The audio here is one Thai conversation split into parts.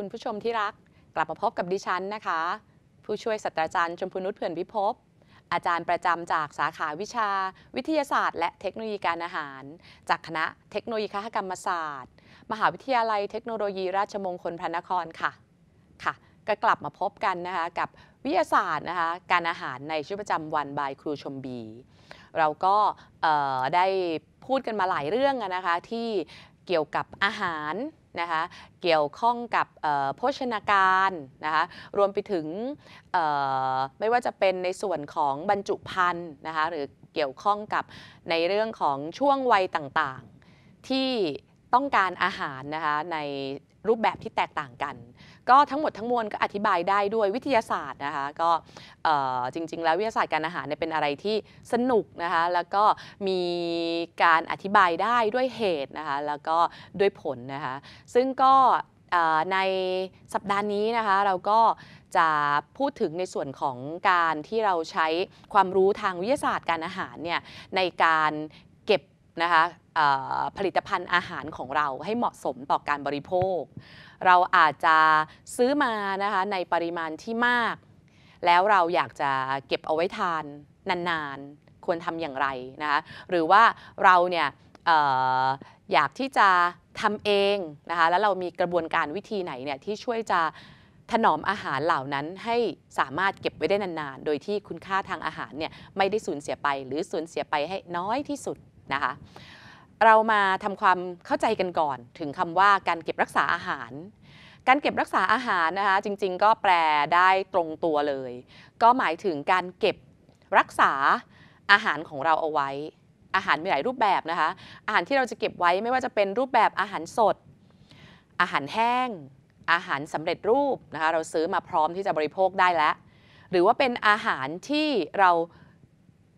คุณผู้ชมที่รักกลับมาพบกับดิฉันนะคะ ผู้ช่วยศาสตราจารย์ชมพูนุชเผื่อนพิภพอาจารย์ประจำจากสาขาวิชา วิทยาศาสตร์ และเทคโนโลยีการอาหาร จากคณะเทคโนโลยีคหกรรมศาสตร์ มหาวิทยาลัยเทคโนโลยีราชมงคลพระนครค่ะค่ะก็กลับมาพบกันนะคะ กับวิทยาศาสตร์นะคะการอาหารในชุวประจำวันบายครูชมบี เราก็ได้พูดกันมาหลายเรื่องนะคะ ที่เกี่ยวกับอาหารนะคะเกี่ยวข้องกับโภชนาการนะคะรวมไปถึงไม่ว่าจะเป็นในส่วนของบรรจุภัณฑ์นะคะหรือเกี่ยวข้องกับในเรื่องของช่วงวัยต่างๆ ที่ต้องการอาหารนะคะในรูปแบบที่แตกต่างกันก็ทั้งหมดทั้งมวลก็อธิบายได้ด้วยวิทยาศาสตร์นะคะก็จริง ๆ แล้ววิทยาศาสตร์การอาหารเนี่ยเป็นอะไรที่สนุกนะคะแล้วก็มีการอธิบายได้ด้วยเหตุนะคะแล้วก็ด้วยผลนะคะซึ่งก็ในสัปดาห์นี้นะคะเราก็จะพูดถึงในส่วนของการที่เราใช้ความรู้ทางวิทยาศาสตร์การอาหารเนี่ยในการเก็บนะคะผลิตภัณฑ์อาหารของเราให้เหมาะสมต่อการบริโภค เราอาจจะซื้อมานะคะในปริมาณที่มาก แล้วเราอยากจะเก็บเอาไว้ทานนานๆ ควรทำอย่างไรนะคะ หรือว่าเราเนี่ยอออยากที่จะทำเองนะคะ แล้วเรามีกระบวนการวิธีไหนเนี่ยที่ช่วยจะถนอมอาหารเหล่านั้นให้สามารถเก็บไว้ได้นานๆโดยที่คุณค่าทางอาหารเนี่ยไม่ได้สูญเสียไป หรือสูญเสียไปให้น้อยที่สุดนะคะเรามาทำความเข้าใจกันก่อน ถึงคำว่าการเก็บรักษาอาหาร การเก็บรักษาอาหารนะคะจริงๆ ก็แปลได้ตรงตัวเลย ก็หมายถึงการเก็บรักษาอาหารของเราเอาไว้ อาหารมีหลายรูปแบบนะคะอาหารที่เราจะเก็บไว้ไม่ว่าจะเป็นรูปแบบอาหารสด อาหารแห้งอาหารสำเร็จรูปนะคะเราซื้อมาพร้อมที่จะบริโภคได้แล้วหรือว่าเป็นอาหารที่เรา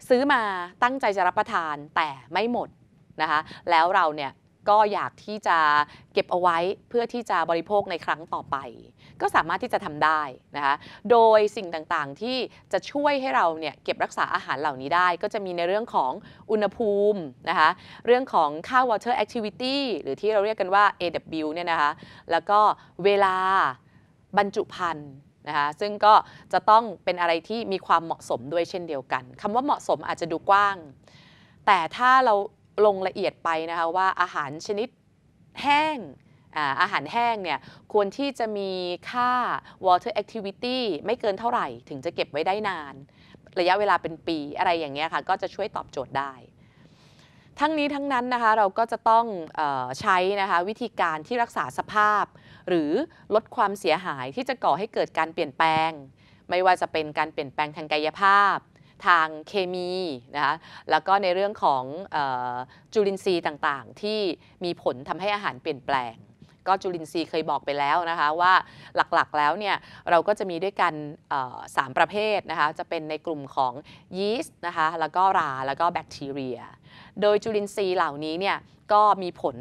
ซื้อมาตั้งใจจะรับประทานแต่ไม่หมดนะคะแล้วเราเนี่ยก็อยากที่จะเก็บเอาไว้เพื่อที่จะบริโภคในครั้งต่อไป ก็สามารถที่จะทำได้นะคะโดยสิ่งต่างๆที่จะช่วยให้เราเนี่ยเก็บรักษาอาหารเหล่านี้ได้ ก็จะมีในเรื่องของอุณหภูมินะคะเรื่องของค่า water activity หรือที่เราเรียกกันว่า AW เนี่ยนะคะแล้วก็เวลาบรรจุภัณฑ์นะคะซึ่งก็จะต้องเป็นอะไรที่มีความเหมาะสมด้วยเช่นเดียวกันคำว่าเหมาะสมอาจจะดูกว้าง แต่ถ้าเราลงละเอียดไปนะคะว่าอาหารชนิดแห้งอาหารแห้งเนี่ยควรที่จะมีค่า water activity ไม่เกินเท่าไหร่ถึงจะเก็บไว้ได้นาน ระยะเวลาเป็นปีอะไรอย่างเงี้ยค่ะก็จะช่วยตอบโจทย์ได้ ทั้งนี้ทั้งนั้นนะคะเราก็จะต้องออใช้นะคะวิธีการที่รักษาสภาพ หรือลดความเสียหายที่จะก่อให้เกิดการเปลี่ยนแปลง ไม่ว่าจะเป็นการเปลี่ยนแปลงทางกายภาพทางเคมีนะคะ แล้วก็ในเรื่องของจุลินทรีย์ต่างๆ ที่มีผลทำให้อาหารเปลี่ยนแปลง ก็จุลินทรีย์เคยบอกไปแล้วนะคะว่าหลักๆแล้วเนี่ยเราก็จะมีด้วยกันสามประเภทนะคะ จะเป็นในกลุ่มของยีสต์นะคะ แล้วก็รา แล้วก็แบคทีเรีย โดยจุลินทรีย์เหล่านี้เนี่ยก็มีผล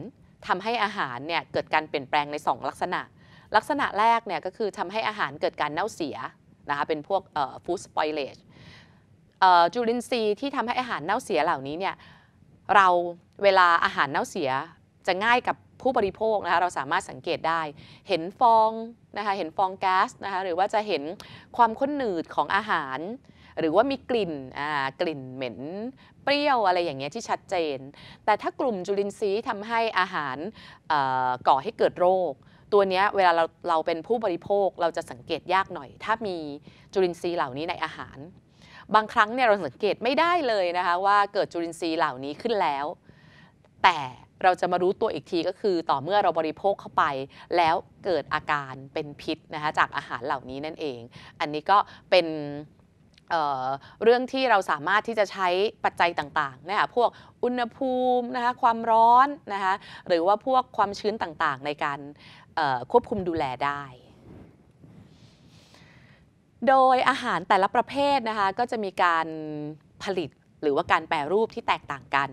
ทำให้อาหารเนี่ยเกิดการเปลี่ยนแปลงใน 2 ลักษณะ ลักษณะแรกเนี่ยก็คือทำให้อาหารเกิดการเน่าเสียนะคะ เป็นพวกฟู้ดสปอยเลชจุลินทรีย์ที่ทำให้อาหารเน่าเสียเหล่านี้เนี่ยเราเวลาอาหารเน่าเสียจะง่ายกับผู้บริโภคนะคะเราสามารถสังเกตได้เห็นฟองนะคะเห็นฟองแก๊สนะคะหรือว่าจะเห็นความข้นหนืดของอาหาร หรือว่ามีกลิ่นอ่ากลิ่นเหม็น เปรี้ยวอะไรอย่างเงี้ยที่ชัดเจน แต่ถ้ากลุ่มจุลินทรีย์ทำให้อาหารก่อให้เกิดโรค ตัวนี้เวลาเราเราเป็นผู้บริโภคเราจะสังเกตยากหน่อย ถ้ามีจุลินทรีย์เหล่านี้ในอาหารบางครั้งเนี่ยเราสังเกตไม่ได้เลยนะคะว่าเกิดจุลินทรีย์เหล่านี้ขึ้นแล้ว แต่เราจะมารู้ตัวอีกทีก็คือต่อเมื่อเราบริโภคเข้าไปแล้วเกิดอาการเป็นพิษนะคะจากอาหารเหล่านี้นั่นเอง อันนี้ก็เป็นเเรื่องที่เราสามารถที่จะใช้ปัจจัยต่างๆนะคะพวกอุณหภูมินะคะความร้อนนะคะหรือว่าพวกความชื้นต่างๆ ในการควบคุมดูแลได้โดยอาหารแต่ละประเภทนะคะก็จะมีการผลิตหรือว่าการแปรรูปที่แตกต่างกัน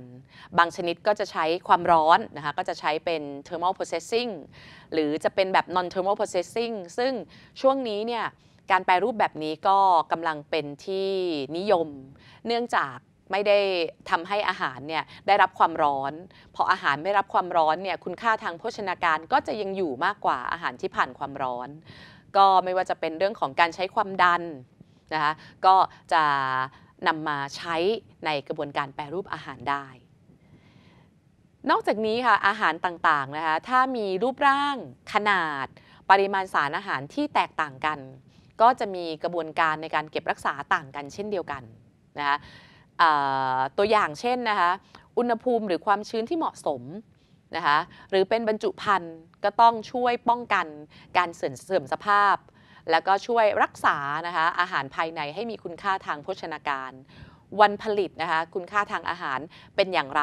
บางชนิดก็จะใช้ความร้อนนะคะก็จะใช้เป็น thermal processing หรือจะเป็นแบบ non thermal processing ซึ่งช่วงนี้เนี่ยการแปรรูปแบบนี้ก็กำลังเป็นที่นิยม เนื่องจากไม่ได้ทำให้อาหารเนี่ยได้รับความร้อน พอ อาหารไม่รับความร้อนเนี่ยคุณค่าทางโภชนาการก็จะยังอยู่มากกว่าอาหารที่ผ่านความร้อนก็ไม่ว่าจะเป็นเรื่องของการใช้ความดันนะคะก็จะนำมาใช้ในกระบวนการแปรรูปอาหารได้ นอกจากนี้ค่ะอาหารต่างๆนะคะถ้ามีรูปร่างขนาดปริมาณสารอาหารที่แตกต่างกัน ก็จะมีกระบวนการในการเก็บรักษาต่างกันเช่นเดียวกันนะคะตัวอย่างเช่นนะคะอุณหภูมิหรือความชื้นที่เหมาะสมนะคะหรือเป็นบรรจุภัณฑ์ก็ต้องช่วยป้องกันการเสื่อมสภาพ แล้วก็ช่วยรักษานะคะอาหารภายในให้มีคุณค่าทางโภชนาการ วันผลิตนะคะคุณค่าทางอาหารเป็นอย่างไร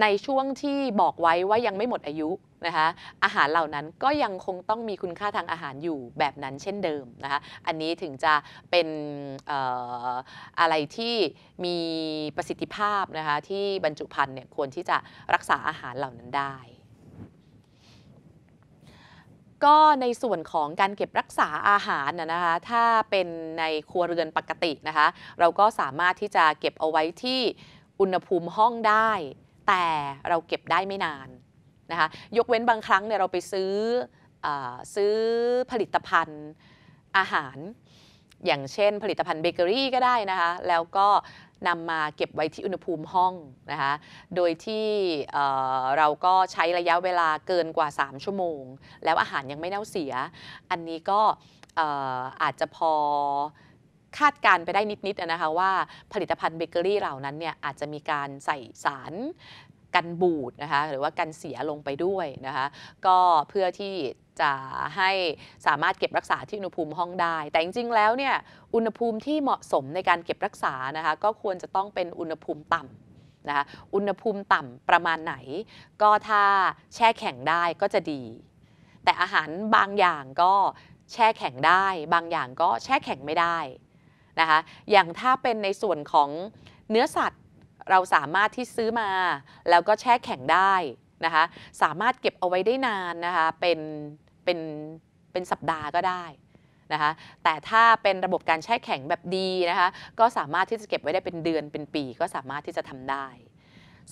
ในช่วงที่บอกไว้ว่ายังไม่หมดอายุนะคะอาหารเหล่านั้นก็ยังคงต้องมีคุณค่าทางอาหารอยู่แบบนั้นเช่นเดิมนะคะอันนี้ถึงจะเป็นอออะไรที่มีประสิทธิภาพนะคะที่บรรจุภัณฑ์เนี่ยควรที่จะรักษาอาหารเหล่านั้นได้ก็ในส่วนของการเก็บรักษาอาหารนะคะถ้าเป็นในครัวเรือนปกตินะคะเราก็สามารถที่จะเก็บเอาไว้ที่อุณหภูมิห้องได้ แต่เราเก็บได้ไม่นานนะคะยกเว้นบางครั้งเนี่ยเราไปซื้ออซื้อผลิตภัณฑ์อาหาร อย่างเช่นผลิตภัณฑ์เบเกอรี่ก็ได้นะคะ แล้วก็นำมาเก็บไว้ที่อุณหภูมิห้องนะคะ โดยที่เเราก็ใช้ระยะเวลาเกินกว่า 3 ชั่วโมง แล้วอาหารยังไม่เน่าเสีย อันนี้ก็อาจจะพอคาดการไปได้นิดๆนะคะว่าผลิตภัณฑ์เบเกอรี่เหล่านั้นเนี่ยอาจจะมีการใส่สารกันบูดนะคะ หรือว่ากันเสียลงไปด้วยนะคะ ก็เพื่อที่จะให้สามารถเก็บรักษาที่อุณหภูมิห้องได้ แต่จริงๆแล้วเนี่ยอุณหภูมิที่เหมาะสมในการเก็บรักษานะคะก็ควรจะต้องเป็นอุณหภูมิต่ำนะคะอุณหภูมิต่ำประมาณไหน ก็ถ้าแช่แข็งได้ก็จะดี แต่อาหารบางอย่างก็แช่แข็งได้ บางอย่างก็แช่แข็งไม่ได้นะคะอย่างถ้าเป็นในส่วนของเนื้อสัตว์เราสามารถที่ซื้อมาแล้วก็แช่แข็งได้นะคะ สามารถเก็บเอาไว้ได้นานนะคะ เป็นเป็นเป็นสัปดาห์ก็ได้นะคะ แต่ถ้าเป็นระบบการแช่แข็งแบบดีนะคะ ก็สามารถที่จะเก็บไว้ได้เป็นเดือนเป็นปีก็สามารถที่จะทำได้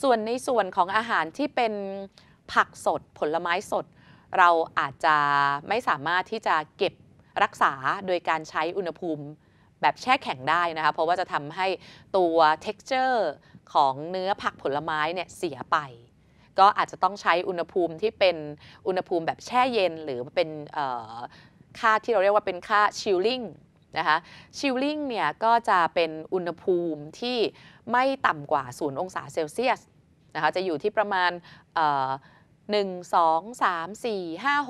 ส่วนในส่วนของอาหารที่เป็นผักสดผลไม้สด เราอาจจะไม่สามารถที่จะเก็บรักษาโดยการใช้อุณหภูมิแบบแช่แข็งได้นะคะ เพราะว่าจะทำให้ตัว texture ของเนื้อผักผลไม้เนี่ยเสียไป ก็อาจจะต้องใช้อุณหภูมิที่เป็นอุณหภูมิแบบแช่เย็น หรือเป็นค่าที่เราเรียกว่าเป็นค่าชิลลิ่งนะคะชิลลิ่งเนี่ยก็จะเป็นอุณหภูมิที่ไม่ต่ำกว่า0องศาเซลเซียสนะคะจะอยู่ที่ประมาณ1 2 3 4 5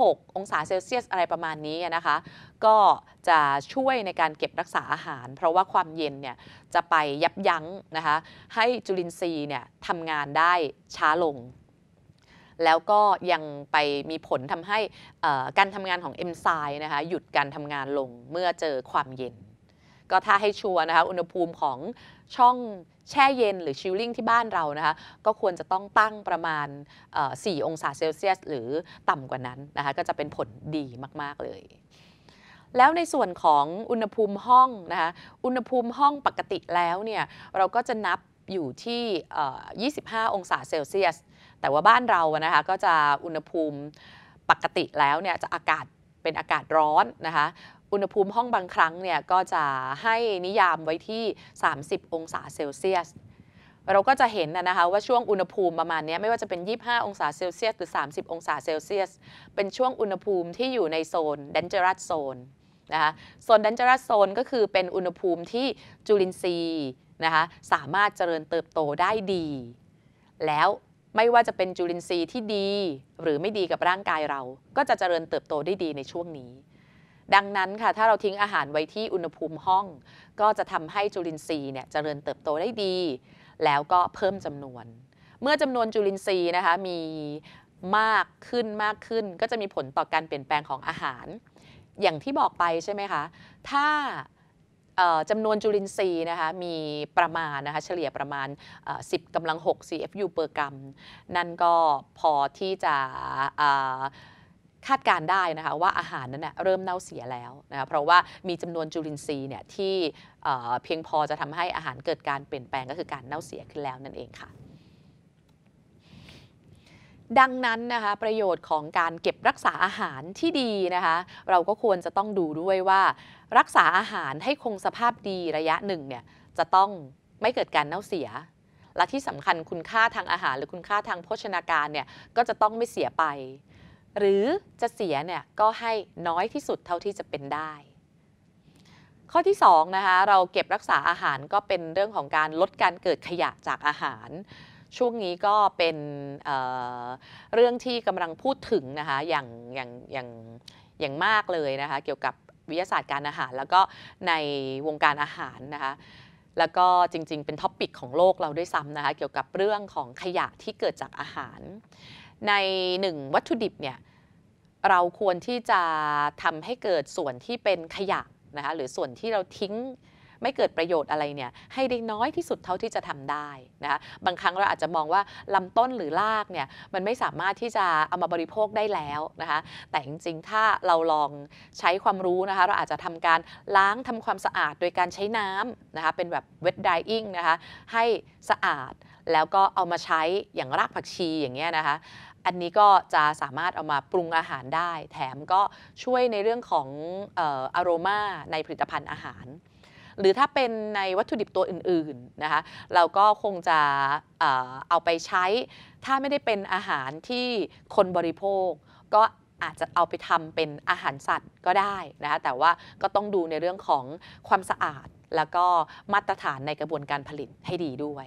6 องศาเซลเซียสอะไรประมาณนี้นะคะก็จะช่วยในการเก็บรักษาอาหาร เพราะว่าความเย็นเนี่ยจะไปยับยั้งนะคะให้จุลินทรีย์เนี่ยทำงานได้ช้าลง แล้วก็ยังไปมีผลทำให้การทำงานของเอนไซม์นะคะหยุดการทำงานลงเมื่อเจอความเย็นก็ถ้าให้ชัวร์นะคะอุณหภูมิของช่องแช่เย็น หรือชิลลิ่งที่บ้านเรานะคะก็ควรจะต้องตั้งประมาณ 4 องศาเซลเซียส หรือต่ำกว่านั้นนะคะก็จะเป็นผลดีมาก ๆ เลย แล้วในส่วนของอุณหภูมิห้องนะคะอุณหภูมิห้องปกติแล้วเนี่ยเราก็จะนับอยู่ที่ 25 องศาเซลเซียส แต่ว่าบ้านเรานะคะก็จะอุณหภูมิปกติแล้วเนี่ยจะอากาศเป็นอากาศร้อนนะคะอุณหภูมิห้องบางครั้งเนี่ย ก็จะให้นิยามไว้ที่ 30 องศาเซลเซียส เราก็จะเห็นนะคะว่าช่วงอุณหภูมิประมาณนี้ไม่ว่าจะเป็น 25 องศาเซลเซียสหรือ 30 องศาเซลเซียส เป็นช่วงอุณหภูมิที่อยู่ในโซน dangerous zone นะคะโซน dangerous zone ก็คือเป็นอุณหภูมิที่จุลินทรีย์นะคะสามารถเจริญเติบโตได้ดี แล้วไม่ว่าจะเป็นจุลินทรีย์ที่ดีหรือไม่ดีกับร่างกายเรา ก็จะเจริญเติบโตได้ดีในช่วงนี้ดังนั้นค่ะถ้าเราทิ้งอาหารไว้ที่อุณหภูมิห้องก็จะทำให้จุลินทรีย์เนี่ยจเจริญเติบโตได้ดี แล้วก็เพิ่มจำนวน เมื่อจำนวนจุลินทรีย์นะคะมีมากขึ้นมากขึ้น ก็จะมีผลต่อการเปลี่ยนแปลงของอาหาร อย่างที่บอกไปใช่ไหมคะ ถ้าจำนวนจุลินทรีย์นะคะมีประมาณนะคะเฉลี่ยประมาณ 10 กำลัง 6 CFU เปอร์กรัมนั่นก็พอที่จะคาดการได้นะคะว่าอาหารนั้นเน่ยเริ่มเน่าเสียแล้วนะคะเพราะว่ามีจำนวนจุลินทรีย์เนี่ยที่เพียงพอจะทำให้อาหารเกิดการเปลี่ยนแปลงก็คือการเน่าเสียขึ้นแล้วนั่นเองค่ะดังนั้นนะคะประโยชน์ของการเก็บรักษาอาหารที่ดีนะคะเราก็ควรจะต้องดูด้วยว่ารักษาอาหารให้คงสภาพดีระยะหนึ่งเนี่ยจะต้องไม่เกิดการเน่าเสีย และที่สำคัญคุณค่าทางอาหาร หรือคุณค่าทางโภชนาการเนี่ยก็จะต้องไม่เสียไปหรือจะเสียเนี่ยก็ให้น้อยที่สุดเท่าที่จะเป็นได้ ข้อที่2นะคะเราเก็บรักษาอาหารก็เป็นเรื่องของการลดการเกิดขยะจากอาหาร ช่วงนี้ก็เป็นเเรื่องที่กำลังพูดถึงนะคะอย่างอย่างอย่างอย่างมากเลยนะคะเกี่ยวกับวิทยาศาสตร์การอาหาร แล้วก็ในวงการอาหารนะคะแล้วก็จริงๆเป็นท็อปปิกของโลกเราด้วยซ้ำนะคะเกี่ยวกับเรื่องของขยะที่เกิดจากอาหารในหนึ่งวัตถุดิบเนี่ยเราควรที่จะทำให้เกิดส่วนที่เป็นขยะนะคะหรือส่วนที่เราทิ้งไม่เกิดประโยชน์อะไรเนี่ยให้ได้น้อยที่สุดเท่าที่จะทำได้นะคะบางครั้งเราอาจจะมองว่าลำต้นหรือรากเนี่ยมันไม่สามารถที่จะเอามาบริโภคได้แล้วนะคะแต่จริงๆถ้าเราลองใช้ความรู้นะคะเราอาจจะทำการล้างทำความสะอาดโดยการใช้น้ำนะคะเป็นแบบ wet drying นะคะให้สะอาดแล้วก็เอามาใช้อย่างรากผักชีอย่างเงี้ยนะคะ อันนี้ก็จะสามารถเอามาปรุงอาหารได้ แถมก็ช่วยในเรื่องของอารมาในผลิตภัณฑ์อาหาร หรือถ้าเป็นในวัตถุดิบตัวอื่นๆนะคะ เราก็คงจะเอาไปใช้ ถ้าไม่ได้เป็นอาหารที่คนบริโภค ก็อาจจะเอาไปทำเป็นอาหารสัตว์ก็ได้นะคะ แต่ว่าก็ต้องดูในเรื่องของความสะอาด แล้วก็มาตรฐานในกระบวนการผลิตให้ดีด้วย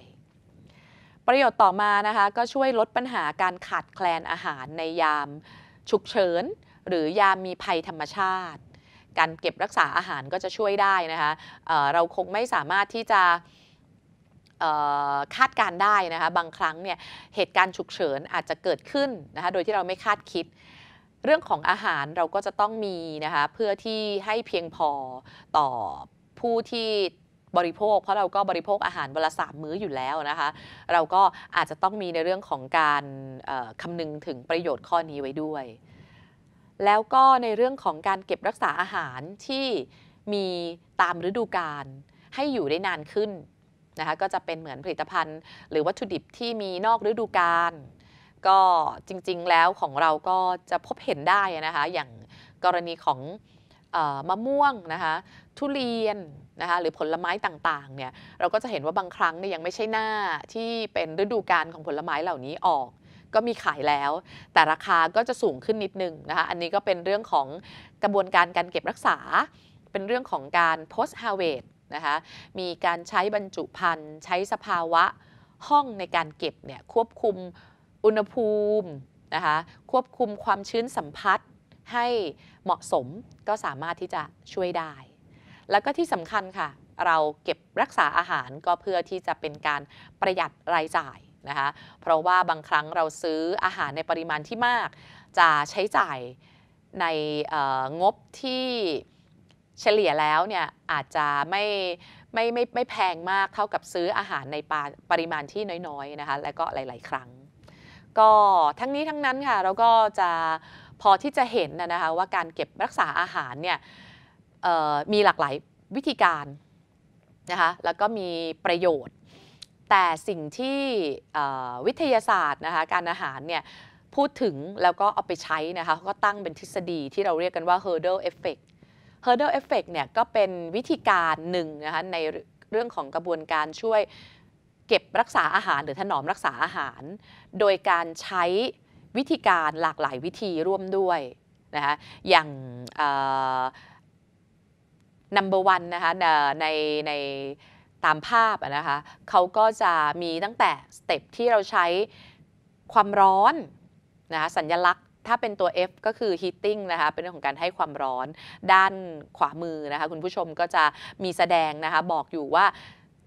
ประโยชน์ต่อมา นะคะก็ช่วยลดปัญหาการขาดแคลนอาหารในยามฉุกเฉินหรือยามมีภัยธรรมชาติ การเก็บรักษาอาหารก็จะช่วยได้นะคะเเราคงไม่สามารถที่จะคาดการได้นะคะบางครั้งเนี่ยเหตุการณ์ฉุกเฉินอาจจะเกิดขึ้นนะคะโดยที่เราไม่คาดคิด เรื่องของอาหารเราก็จะต้องมีนะคะเพื่อที่ให้เพียงพอต่อผู้ที่บริโภคเพราะเราก็บริโภคอาหารวันละสามมื้ออยู่แล้วนะคะเราก็อาจจะต้องมีในเรื่องของการคำนึงถึงประโยชน์ข้อนี้ไว้ด้วย แล้วก็ในเรื่องของการเก็บรักษาอาหารที่มีตามฤดูกาลให้อยู่ได้นานขึ้นนะคะก็จะเป็นเหมือนผลิตภัณฑ์ หรือวัตถุดิบที่มีนอกฤดูกาลก็จริงๆแล้วของเราก็จะพบเห็นได้นะคะอย่างกรณีของออมะม่วงนะคะทุเรียนนะคะหรือผลไม้ต่างๆ เนี่ยเราก็จะเห็นว่าบางครั้งเนี่ยยังไม่ใช่หน้าที่เป็นฤดูกาลของผลไม้เหล่านี้ออก ก็มีขายแล้ว แต่ราคาก็จะสูงขึ้นนิดนึงนะคะอันนี้ก็เป็นเรื่องของกระบวนการการเก็บรักษา เป็นเรื่องของการ post harvest นะคะมีการใช้บรรจุภัณฑ์ใช้สภาวะห้องในการเก็บเนี่ยควบคุมอุณหภูมินะคะควบคุมความชื้นสัมผัสให้เหมาะสมก็สามารถที่จะช่วยได้แล้วก็ที่สำคัญค่ะ เราเก็บรักษาอาหารก็เพื่อที่จะเป็นการประหยัดรายจ่ายนะคะเพราะว่าบางครั้งเราซื้ออาหารในปริมาณที่มาก จะใช้จ่ายในงบที่เฉลี่ยแล้วเนี่ยอาจจะไม่ไม่ไม่ไม่แพงมากเท่ากับซื้ออาหารในปริมาณที่น้อยๆนะคะและก็หลาย ๆ ครั้ง ก็ทั้งนี้ทั้งนั้นค่ะเราก็จะพอที่จะเห็นนะคะว่าการเก็บรักษาอาหารเนี่ยมีหลากหลายวิธีการนะคะ แล้วก็มีประโยชน์ แต่สิ่งที่วิทยาศาสตร์นะคะการอาหารเนี่ยพูดถึงแล้วก็เอาไปใช้นะคะ ก็ตั้งเป็นทฤษฎีที่เราเรียกกันว่า hurdle effect hurdle effect เนี่ยก็เป็นวิธีการหนึ่งนะคะในเรื่องของกระบวนการช่วยเก็บรักษาอาหารหรือถนอมรักษาอาหาร โดยการใช้วิธีการหลากหลายวิธีร่วมด้วยนะคะอย่าง number one นะคะในในตามภาพนะคะเขาก็จะมีตั้งแต่สเต็ปที่เราใช้ความร้อนนะคะสัญญลักษณ์ถ้าเป็นตัว F ก็คือ heating นะคะเป็นเรื่องของการให้ความร้อนด้านขวามือนะคะคุณผู้ชมก็จะมีแสดงนะคะ บอกอยู่ว่า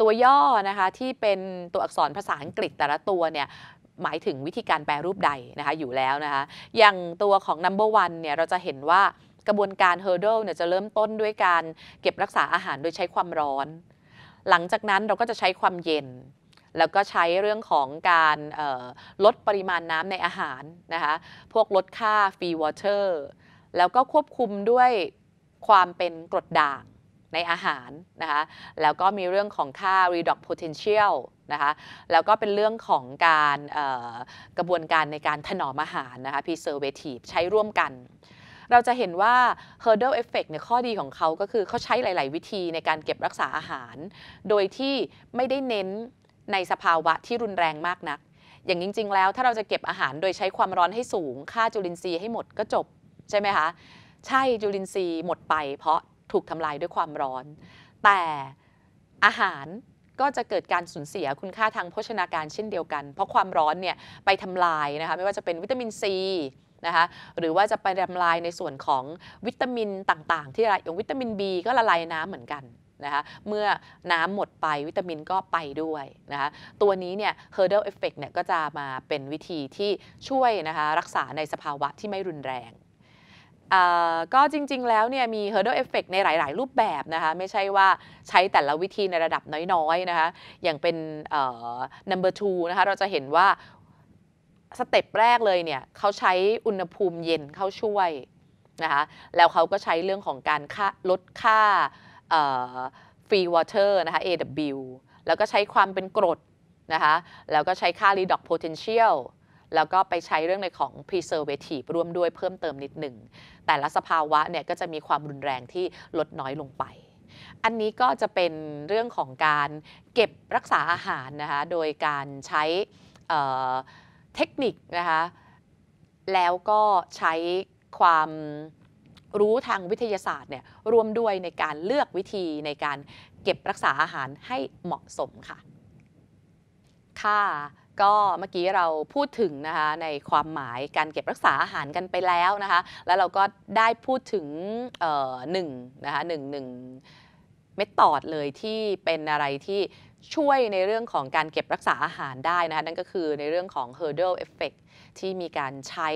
ตัวย่อนะคะ ที่เป็นตัวอักษรภาษาอังกฤษแต่ละตัวเนี่ย หมายถึงวิธีการแปลรูปใดนะคะอยู่แล้วนะคะอย่างตัวของ number one เนี่ยเราจะเห็นว่ากระบวนการเฮอร์เดิลเนี่ยจะเริ่มต้นด้วยการเก็บรักษาอาหารโดยใช้ความร้อน หลังจากนั้นเราก็จะใช้ความเย็น แล้วก็ใช้เรื่องของการลดปริมาณน้ำในอาหารนะคะ พวกลดค่าฟรีวอเตอร์แล้วก็ควบคุมด้วยความเป็นกรดด่างในอาหารนะคะ แล้วก็มีเรื่องของค่า redox potential นะคะ แล้วก็เป็นเรื่องของการกระบวนการในการถนอมอาหารนะคะ preservative ใช้ร่วมกันเราจะเห็นว่า hurdle effect เนี่ยข้อดีของเขาก็คือเขาใช้หลาย ๆ วิธีในการเก็บรักษาอาหาร โดยที่ไม่ได้เน้นในสภาวะที่รุนแรงมากนัก อย่างจริง ๆ แล้วถ้าเราจะเก็บอาหารโดยใช้ความร้อนให้สูง ค่าจุลินทรีย์ให้หมดก็จบใช่ไหมคะ ใช่จุลินทรีย์หมดไปเพราะถูกทำลายด้วยความร้อน แต่อาหารก็จะเกิดการสูญเสียคุณค่าทางโภชนาการเช่นเดียวกัน เพราะความร้อนเนี่ยไปทำลายนะคะไม่ว่าจะเป็นวิตามินซีนะคะหรือว่าจะไปทำลายในส่วนของวิตามินต่างๆ ที่ละลายอย่างวิตามิน B ก็ละลายน้ำเหมือนกันนะคะเมื่อน้ำหมดไปวิตามินก็ไปด้วยนะคะตัวนี้เนี่ย hurdle effect เนี่ยก็จะมาเป็นวิธีที่ช่วยนะคะรักษาในสภาวะที่ไม่รุนแรงก็จริงๆแล้วเนี่ยมี hurdle effect ในหลาย ๆ รูปแบบนะคะไม่ใช่ว่าใช้แต่ละวิธีในระดับน้อยๆนะคะอย่างเป็น number two นะคะเราจะเห็นว่าสเต็ปแรกเลยเนี่ยเขาใช้อุณหภูมิเย็นเข้าช่วยนะคะแล้วเขาก็ใช้เรื่องของการค่าลดค่าฟรีวอเตอร์นะคะ AW แล้วก็ใช้ความเป็นกรดนะคะแล้วก็ใช้ค่ารด็อกโพเทนเชียลแล้วก็ไปใช้เรื่องในของพรีเซอร์เวทีร่วมด้วยเพิ่มเติมนิดหนึ่ง แต่ละสภาวะเนี่ยก็จะมีความรุนแรงที่ลดน้อยลงไป อันนี้ก็จะเป็นเรื่องของการเก็บรักษาอาหารนะคะ โดยการใช้เทคนิคนะคะแล้วก็ใช้ความรู้ทางวิทยาศาสตร์เนี่ยร่วมด้วยในการเลือกวิธีในการเก็บรักษาอาหารให้เหมาะสม ค่ะค่ะก็เมื่อกี้เราพูดถึงนะคะในความหมายการเก็บรักษาอาหารกันไปแล้วนะคะแล้วเราก็ได้พูดถึงหนึ่งนะคะหนึ่งหนึ่งเมธอดเลยที่เป็นอะไรที่ช่วยในเรื่องของการเก็บรักษาอาหารได้นะคะนั่นก็คือในเรื่องของ hurdle effect ที่มีการใช้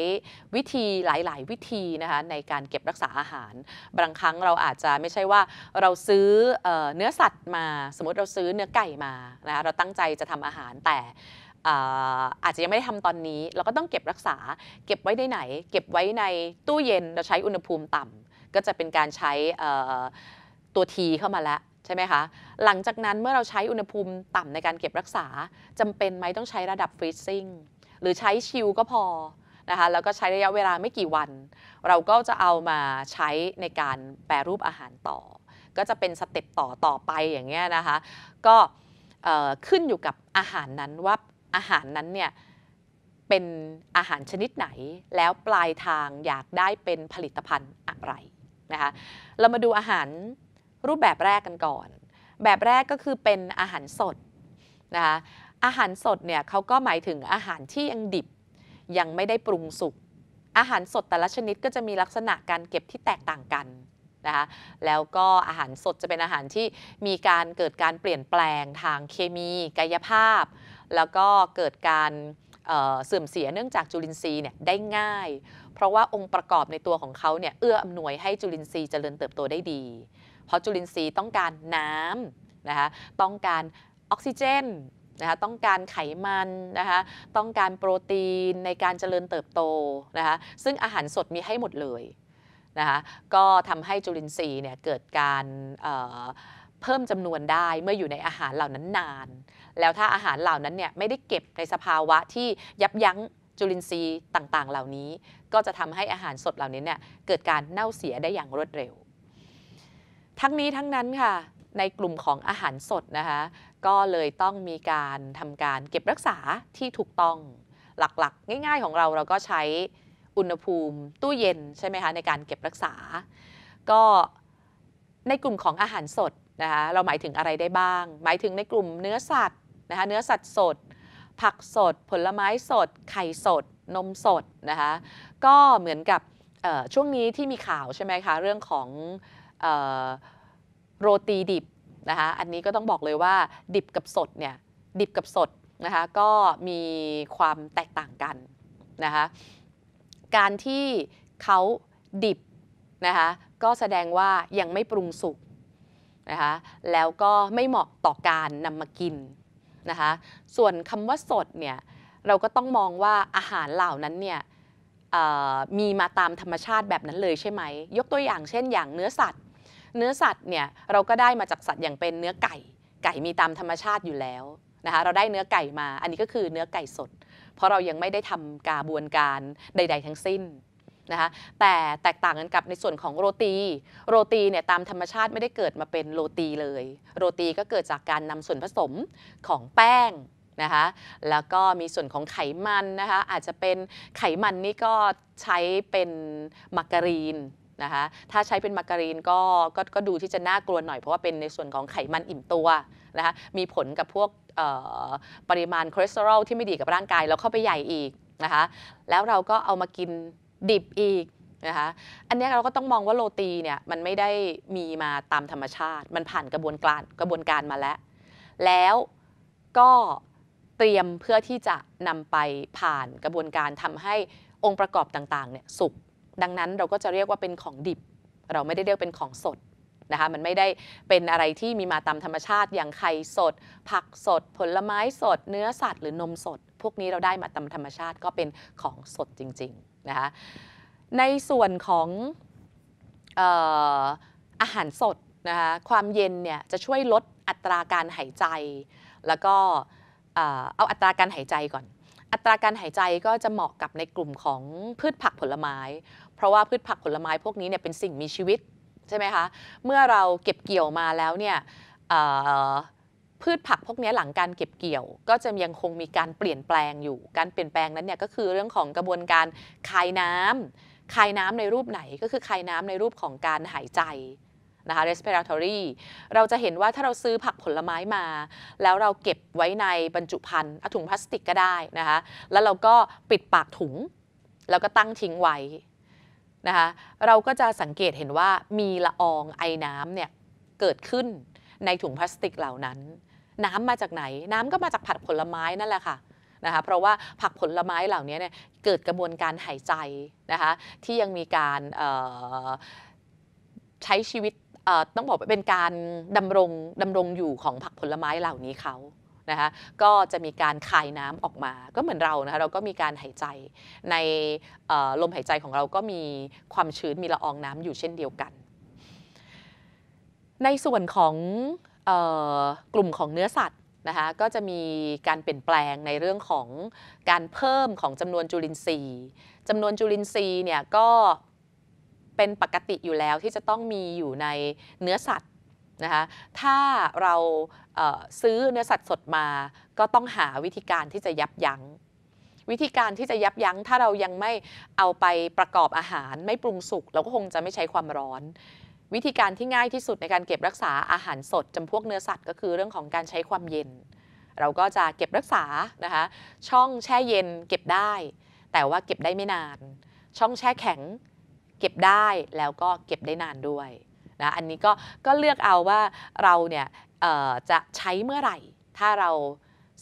วิธีหลาย ๆ วิธีนะคะในการเก็บรักษาอาหาร บางครั้งเราอาจจะไม่ใช่ว่าเราซื้อเนื้อสัตว์มาสมมติเราซื้อเนื้อไก่มานะคะเราตั้งใจจะทำอาหารแต่อาจจะยังไม่ได้ทำตอนนี้เราก็ต้องเก็บรักษาเก็บไว้ในไหน เก็บไว้ในตู้เย็นเราใช้อุณหภูมิต่ำก็จะเป็นการใช้ตัวทีเข้ามาแล้วใช่ไหมคะหลังจากนั้นเมื่อเราใช้อุณหภูมิต่ำในการเก็บรักษา จำเป็นไหมต้องใช้ระดับฟรีซิ่งหรือใช้ชิลก็พอนะคะแล้วก็ใช้ระยะเวลาไม่กี่วัน เราก็จะเอามาใช้ในการแปรรูปอาหารต่อ ก็จะเป็นสเต็ปต่อต่อไปอย่างเงี้ยนะคะก็ขึ้นอยู่กับอาหารนั้นว่าอาหารนั้นเนี่ยเป็นอาหารชนิดไหน แล้วปลายทางอยากได้เป็นผลิตภัณฑ์อะไรนะคะเรามาดูอาหารรูปแบบแรกกันก่อน แบบแรกก็คือเป็นอาหารสดนะคะอาหารสดเนี่ยเขาก็หมายถึงอาหารที่ยังดิบยังไม่ได้ปรุงสุก อาหารสดแต่ละชนิดก็จะมีลักษณะการเก็บที่แตกต่างกันนะคะแล้วก็อาหารสดจะเป็นอาหารที่มีการเกิดการเปลี่ยนแปลงทางเคมีกายภาพ แล้วก็เกิดการเสื่อมเสียเนื่องจากจุลินทรีย์เนี่ยได้ง่าย เพราะว่าองค์ประกอบในตัวของเขาเนี่ยเอื้ออำนวยให้จุลินทรีย์เจริญเติบโตได้ดีเพราะจุลินทรีย์ต้องการน้ำนะคะ ต้องการออกซิเจนนะคะ ต้องการไขมันนะคะ ต้องการโปรตีนในการเจริญเติบโตนะคะ ซึ่งอาหารสดมีให้หมดเลยนะคะ ก็ทำให้จุลินทรีย์เนี่ยเกิดการเเพิ่มจำนวนได้เมื่ออยู่ในอาหารเหล่านั้นนาน แล้วถ้าอาหารเหล่านั้นเนี่ยไม่ได้เก็บในสภาวะที่ยับยั้งจุลินทรีย์ต่างๆเหล่านี้ ก็จะทำให้อาหารสดเหล่านี้เนี่ยเกิดการเน่าเสียได้อย่างรวดเร็วทั้งนี้ทั้งนั้นค่ะ ในกลุ่มของอาหารสดนะคะก็เลยต้องมีการทำการเก็บรักษาที่ถูกต้องหลักๆ ง่ายๆของเราเราก็ใช้อุณหภูมิตู้เย็นใช่ไหมคะในการเก็บรักษา ก็ ในกลุ่มของอาหารสดนะคะเราหมายถึงอะไรได้บ้าง หมายถึงในกลุ่มเนื้อสัตว์นะคะเนื้อสัตว์สด ผักสด ผลไม้สด ไข่สด นมสดนะคะก็เหมือนกับช่วงนี้ที่มีข่าวใช่ไหมคะเรื่องของโรตีดิบนะคะอันนี้ก็ต้องบอกเลยว่าดิบกับสดเนี่ย ดิบกับสดนะคะก็มีความแตกต่างกันนะคะการที่เขาดิบนะคะก็แสดงว่ายังไม่ปรุงสุกนะคะแล้วก็ไม่เหมาะต่อการนำมากินนะคะส่วนคำว่าสดเนี่ยเราก็ต้องมองว่าอาหารเหล่านั้นเนี่ยมีมาตามธรรมชาติแบบนั้นเลยใช่ไหมยกตัวอย่างเช่นอย่างเนื้อสัตว์เนื้อสัตว์เนี่ยเราก็ได้มาจากสัตว์อย่างเป็นเนื้อไก่ไก่มีตามธรรมชาติอยู่แล้วนะคะเราได้เนื้อไก่มาอันนี้ก็คือเนื้อไก่สด เพราะเรายังไม่ได้ทำกรบวนการใด ๆ ทั้งสิ้นนะคะแต่แตกต่างกันกับในส่วนของโรตี โรตีเนี่ยตามธรรมชาติไม่ได้เกิดมาเป็นโรตีเลย โรตีก็เกิดจากการนำส่วนผสมของแป้งนะคะแล้วก็มีส่วนของไขมันนะคะอาจจะเป็นไขมันนี่ก็ใช้เป็นมาการีนนะคะถ้าใช้เป็นมาการีนก็ก็ก็ดูที่จะน่ากลัวหน่อยเพราะว่าเป็นในส่วนของไขมันอิ่มตัวนะคะมีผลกับพวกปริมาณคอเลสเตอรอลที่ไม่ดีกับร่างกายแล้วเข้าไปใหญ่อีกนะคะแล้วเราก็เอามากินดิบอีกนะคะอันนี้เราก็ต้องมองว่าโรตีเนี่ย มันไม่ได้มีมาตามธรรมชาติ มันผ่านกระบวนการกระบวนการมาแล้ว แล้วก็เตรียมเพื่อที่จะนำไปผ่านกระบวนการทำให้องค์ประกอบต่างๆเนี่ยสุกดังนั้นเราก็จะเรียกว่าเป็นของดิบ เราไม่ได้เรียกเป็นของสดนะคะ มันไม่ได้เป็นอะไรที่มีมาตามธรรมชาติ อย่างไข่สด ผักสด ผลไม้สด เนื้อสัตว์หรือนมสด พวกนี้เราได้มาตามธรรมชาติก็เป็นของสดจริงๆนะคะ ในส่วนของอออาหารสดนะคะ ความเย็นเนี่ยจะช่วยลดอัตราการหายใจ แล้วก็เอาอัตราการหายใจก่อน อัตราการหายใจก็จะเหมาะกับในกลุ่มของพืชผักผลไม้เพราะว่าพืชผักผลไม้พวกนี้เนี่ยเป็นสิ่งมีชีวิตใช่ไหมคะ เมื่อเราเก็บเกี่ยวมาแล้วเนี่ยพืชผักพวกนี้หลังการเก็บเกี่ยวก็จะยังคงมีการเปลี่ยนแปลงอยู่ การเปลี่ยนแปลงนั้นเนี่ยก็คือเรื่องของกระบวนการคายน้ำ คายน้ำในรูปไหน ก็คือคายน้ำในรูปของการหายใจนะคะ respiratory เราจะเห็นว่าถ้าเราซื้อผักผลไม้มา แล้วเราเก็บไว้ในบรรจุภัณฑ์ถุงพลาสติกก็ได้นะคะ แล้วเราก็ปิดปากถุงแล้วก็ตั้งทิ้งไว้นะคะเราก็จะสังเกตเห็นว่ามีละอองไอน้ำเนี่ยเกิดขึ้นในถุงพลาสติกเหล่านั้น น้ำมาจากไหนน้ำก็มาจากผักผลไม้นั่นแหละค่ะนะคะเพราะว่าผักผลไม้เหล่านี้เนี่ยเกิดกระบวนการหายใจนะคะที่ยังมีการใช้ชีวิตต้องบอกเป็นการดำรงดำรงอยู่ของผักผลไม้เหล่านี้เขานะคะก็จะมีการคายน้ำออกมา ก็เหมือนเรา นะคะ เราก็มีการหายใจ ในลมหายใจของเราก็มีความชื้น มีละอองน้ำอยู่เช่นเดียวกัน ในส่วนของกลุ่มของเนื้อสัตว์นะคะ ก็จะมีการเปลี่ยนแปลงในเรื่องของการเพิ่มของจำนวนจุลินทรีย์จำนวนจุลินทรีย์เนี่ยก็ เป็นปกติอยู่แล้วที่จะต้องมีอยู่ในเนื้อสัตว์นะคะถ้าเราเซื้อเนื้อสัตว์สดมา ก็ต้องหาวิธีการที่จะยับยัง้งวิธีการที่จะยับยัง้งถ้าเรายังไม่เอาไปประกอบอาหารไม่ปรุงสุกเราก็คงจะไม่ใช้ความร้อน วิธีการที่ง่ายที่สุดในการเก็บรักษาอาหารสดจำพวกเนื้อสัตว์ก็คือเรื่องของการใช้ความเย็น เราก็จะเก็บรักษานะคะช่องแช่เย็นเก็บได้ แต่ว่าเก็บได้ไม่นาน ช่องแช่แข็ง เก็บได้แล้วก็เก็บได้นานด้วยนะอันนี้ก็ก็เลือกเอาว่าเราเนี่ยจะใช้เมื่อไหร่ ถ้าเรา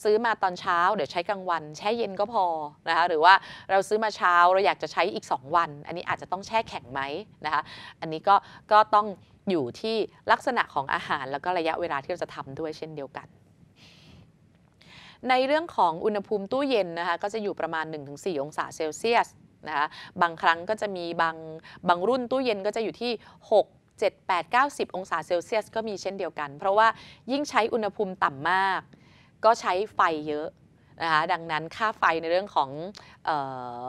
ซื้อมาตอนเช้าเดี๋ยวใช้กลางวันแช่เย็นก็พอนะคะหรือว่าเราซื้อมาเช้า เราอยากจะใช้อีก 2 วัน อันนี้อาจจะต้องแช่แข็งไหมนะคะ อันนี้ก็ก็ต้องอยู่ที่ลักษณะของอาหารแล้วก็ระยะเวลาที่เราจะทำด้วยเช่นเดียวกัน ในเรื่องของอุณหภูมิตู้เย็นนะคะก็จะอยู่ประมาณ 1-4 องศาเซลเซียสนะคะ บางครั้งก็จะมีบางบางรุ่นตู้เย็นก็จะอยู่ที่ 6 7 8 9 0องศาเซลเซียสก็มีเช่นเดียวกัน เพราะว่ายิ่งใช้อุณหภูมิต่ำมาก ก็ใช้ไฟเยอะนะคะดังนั้นค่าไฟในเรื่องของอ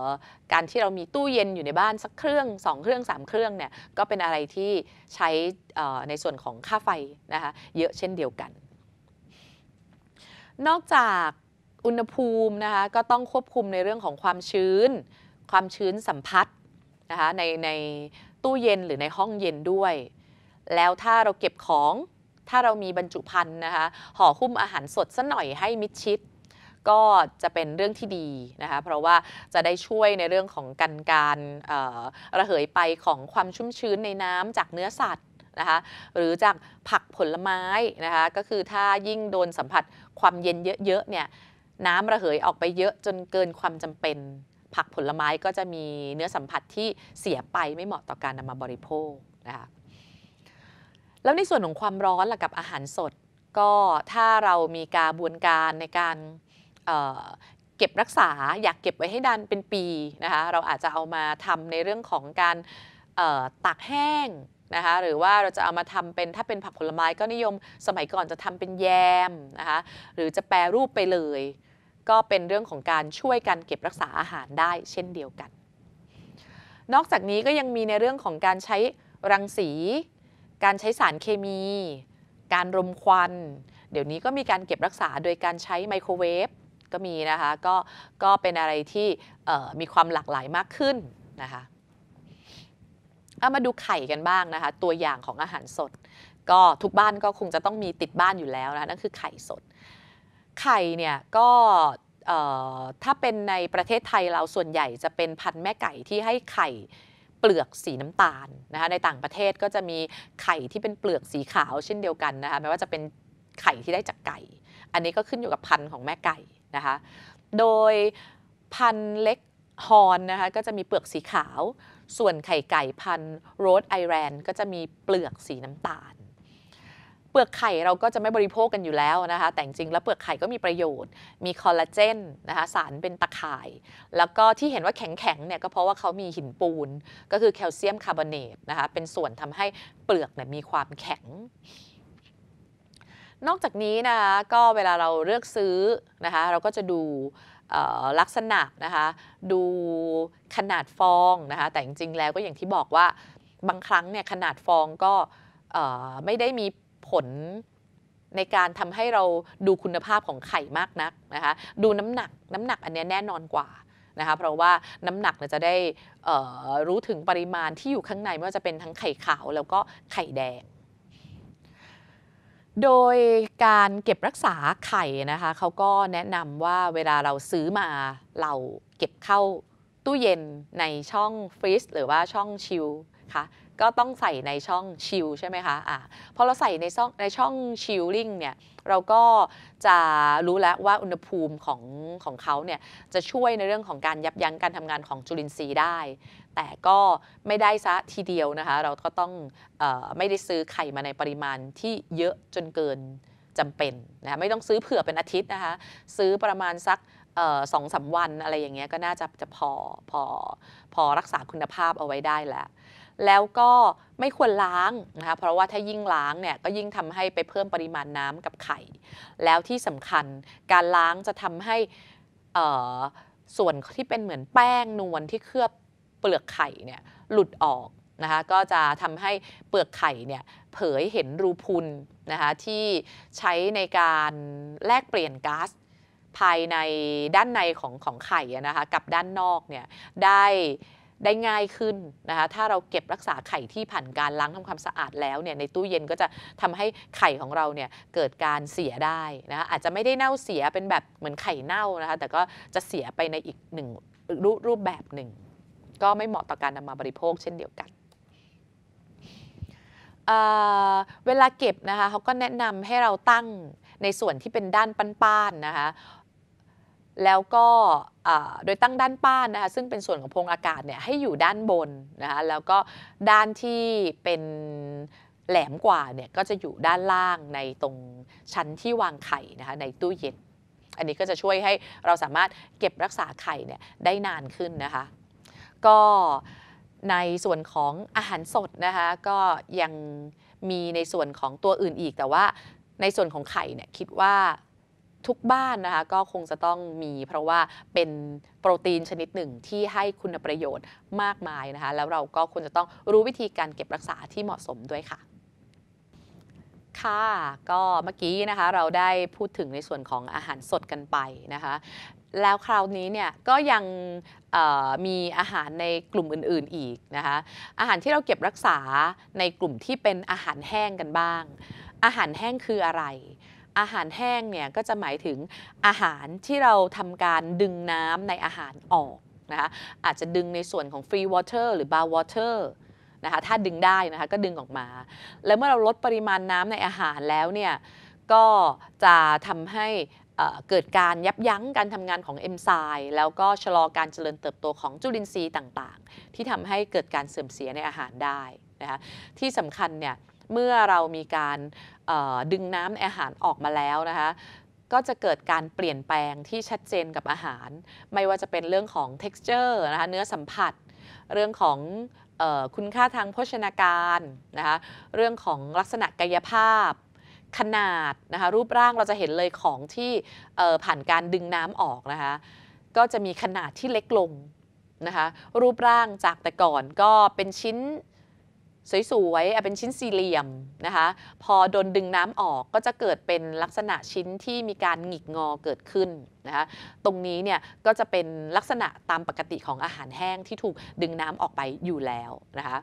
อการที่เรามีตู้เย็นอยู่ในบ้านสักเครื่อง2เครื่อง3เครื่องเนี่ยก็เป็นอะไรที่ใช้ในส่วนของค่าไฟนะคะเยอะเช่นเดียวกัน นอกจากอุณหภูมินะคะก็ต้องควบคุมในเรื่องของความชื้น ความชื้นสัมผัสนะคะในในตู้เย็นหรือในห้องเย็นด้วย แล้วถ้าเราเก็บของ ถ้าเรามีบรรจุภัณฑ์นะคะ ห่อหุ้มอาหารสดซะหน่อยให้มิดชิด ก็จะเป็นเรื่องที่ดีนะคะ เพราะว่าจะได้ช่วยในเรื่องของกันการระเหยไปของความชุ่มชื้นในน้ำจากเนื้อสัตว์นะคะ หรือจากผักผลไม้นะคะ ก็คือถ้ายิ่งโดนสัมผัสความเย็นเยอะๆเนี่ย น้ำระเหยออกไปเยอะจนเกินความจำเป็นผักผลไม้ก็จะมีเนื้อสัมผัสที่เสียไปไม่เหมาะต่อการนำมาบริโภคนะคะแล้วในส่วนของความร้อนล่ะกับอาหารสดก็ถ้าเรามีการบวนการในการเก็บรักษาอยากเก็บไว้ให้ดันเป็นปีนะคะเราอาจจะเอามาทำในเรื่องของการตักแห้งนะคะหรือว่าเราจะเอามาทำเป็นถ้าเป็นผักผลไม้ก็นิยมสมัยก่อนจะทำเป็นแยมนะคะหรือจะแปรรูปไปเลยก็เป็นเรื่องของการช่วยกันเก็บรักษาอาหารได้เช่นเดียวกัน นอกจากนี้ก็ยังมีในเรื่องของการใช้รังสี การใช้สารเคมี การรมควัน เดี๋ยวนี้ก็มีการเก็บรักษาโดยการใช้ไมโครเวฟก็มีนะคะก็ก็เป็นอะไรที่มีความหลากหลายมากขึ้นนะคะเอามาดูไข่กันบ้างนะคะ ตัวอย่างของอาหารสด ก็ทุกบ้านก็คงจะต้องมีติดบ้านอยู่แล้วนะนั่นคือไข่สดไข่เนี่ยก็ถ้าเป็นในประเทศไทยเราส่วนใหญ่จะเป็นพันธุ์แม่ไก่ที่ให้ไข่เปลือกสีน้ำตาลนะคะในต่างประเทศก็จะมีไข่ที่เป็นเปลือกสีขาวเช่นเดียวกันนะคะไม่ว่าจะเป็นไข่ที่ได้จากไก่ อันนี้ก็ขึ้นอยู่กับพันธุ์ของแม่ไก่นะคะโดยพันธุ์เล็กฮอนนะคะก็จะมีเปลือกสีขาว ส่วนไข่ไก่พันธุ์โรดไอแลนด์ก็จะมีเปลือกสีน้ำตาลปลือกไข่เราก็จะไม่บริโภคกันอยู่แล้วนะคะแต่จริงแล้วเปลือกไข่ก็มีประโยชน์ มีคอลลาเจนนะคะสารเป็นตะข่ายแล้วก็ที่เห็นว่าแข็งๆเนี่ยก็เพราะว่าเขามีหินปูน ก็คือแคลเซียมคาร์บอเนตนะคะเป็นส่วนทำให้เปลือกเนี่ยมีความแข็ง นอกจากนี้นะคะก็เวลาเราเลือกซื้อนะคะเราก็จะดูลักษณะนะคะดูขนาดฟองนะคะแต่จริงๆแล้วก็อย่างที่บอกว่าบางครั้งเนี่ยขนาดฟองก็ไม่ได้มีผลในการทำให้เราดูคุณภาพของไข่มากนักนะคะดูน้ำหนัก น้ำหนักอันนี้แน่นอนกว่านะคะเพราะว่าน้ำหนักจะได้รู้ถึงปริมาณที่อยู่ข้างใน ไม่ว่าจะเป็นทั้งไข่ขาวแล้วก็ไข่แดงโดยการเก็บรักษาไข่นะคะเขาก็แนะนำว่าเวลาเราซื้อมาเราเก็บเข้าตู้เย็นในช่องฟรีซหรือว่าช่องชิลค่ะก็ต้องใส่ในช่องชิลใช่ไหมคะอ่าพอเราใส่ในช่องในช่องชิลลิ่งเนี่ย เราก็จะรู้แล้วว่าอุณหภูมิของของเขาเนี่ยจะช่วยในเรื่องของการยับยั้งการทำงานของจุลินทรีย์ได้ แต่ก็ไม่ได้ซะทีเดียวนะคะเราก็ต้องออไม่ได้ซื้อไข่มาในปริมาณที่เยอะจนเกินจำเป็นนะไม่ต้องซื้อเผื่อเป็นอาทิตย์นะคะซื้อประมาณสักสองสาวันอะไรอย่างเงี้ยก็น่าจะจะพอ พอ พอรักษาคุณภาพเอาไว้ได้แล้วแล้วก็ไม่ควรล้างนะคะ เพราะว่าถ้ายิ่งล้างเนี่ยก็ยิ่งทำให้ไปเพิ่มปริมาณน้ำกับไข่ แล้วที่สำคัญการล้างจะทำให้ส่วนที่เป็นเหมือนแป้งนวลที่เคลือบเปลือกไข่เนี่ยหลุดออกนะคะ ก็จะทำให้เปลือกไข่เนี่ยเผยเห็นรูพุนนะคะที่ใช้ในการแลกเปลี่ยนก๊าซภายในด้านในของของไข่นะคะกับด้านนอกเนี่ยได้ได้ง่ายขึ้น นะคะ ถ้าเราเก็บรักษาไข่ที่ผ่านการล้างทำความสะอาดแล้วเนี่ย ในตู้เย็นก็จะทำให้ไข่ของเราเนี่ยเกิดการเสียได้นะคะอาจจะไม่ได้เน่าเสียเป็นแบบเหมือนไข่เน่านะคะ แต่ก็จะเสียไปในอีกหนึ่งรรูปแบบหนึ่ง ก็ไม่เหมาะต่อการนำมาบริโภค เช่นเดียวกันเเวลาเก็บนะคะ เขาก็แนะนำให้เราตั้งในส่วนที่เป็นด้านป้านๆนะคะแล้วก็โดยตั้งด้านป้านนะคะซึ่งเป็นส่วนของพงอากาศเนี่ยให้อยู่ด้านบนนะคะแล้วก็ด้านที่เป็นแหลมกว่าเนี่ยก็จะอยู่ด้านล่างในตรงชั้นที่วางไข่นะคะในตู้เย็นอันนี้ก็จะช่วยให้เราสามารถเก็บรักษาไข่เนี่ยได้นานขึ้นนะคะ ก็ในส่วนของอาหารสดนะคะก็ยังมีในส่วนของตัวอื่นอีกแต่ว่าในส่วนของไข่เนี่ยคิดว่าทุกบ้านนะคะก็คงจะต้องมีเพราะว่าเป็นโปรตีนชนิดหนึ่งที่ให้คุณประโยชน์มากมายนะคะแล้วเราก็ควรจะต้องรู้วิธีการเก็บรักษาที่เหมาะสมด้วยค่ะค่ะก็เมื่อกี้นะคะเราได้พูดถึงในส่วนของอาหารสดกันไปนะคะแล้วคราวนี้เนี่ยก็ยังมีอาหารในกลุ่มอื่นๆอีกนะคะอาหารที่เราเก็บรักษาในกลุ่มที่เป็นอาหารแห้งกันบ้าง อาหารแห้งคืออะไรอาหารแห้งเนี่ย ก็จะหมายถึงอาหารที่เราทำการดึงน้ำในอาหารออกนะคะอาจจะดึงในส่วนของ free water หรือ bar water นะคะถ้าดึงได้นะคะก็ดึงออกมา แล้วเมื่อเราลดปริมาณน้ำในอาหารแล้วเนี่ย ก็จะทำให้เกิดการยับยั้งการทำงานของเอนไซม์แล้วก็ชะลอการเจริญเติบโตของจุลินทรีย์ต่าง ๆ ที่ทำให้เกิดการเสื่อมเสียในอาหารได้นะคะที่สำคัญเนี่ยเมื่อเรามีการดึงน้ำอาหารออกมาแล้วนะคะก็จะเกิดการเปลี่ยนแปลงที่ชัดเจนกับอาหาร ไม่ว่าจะเป็นเรื่องของ texture นะคะเนื้อสัมผัสเรื่องของออคุณค่าทางโภชนาการนะคะเรื่องของลักษณะกายภาพขนาดนะคะรูปร่างเราจะเห็นเลยของที่ผ่านการดึงน้ำออกนะคะก็จะมีขนาดที่เล็กลงนะคะรูปร่างจากแต่ก่อนก็เป็นชิ้นสวยๆเป็นชิ้นสี่เหลี่ยมนะคะพอโดนดึงน้ำออกก็จะเกิดเป็นลักษณะชิ้นที่มีการหงิกงอเกิดขึ้นนะคะตรงนี้เนี่ยก็จะเป็นลักษณะตามปกติของอาหารแห้งที่ถูกดึงน้ำออกไปอยู่แล้วนะคะ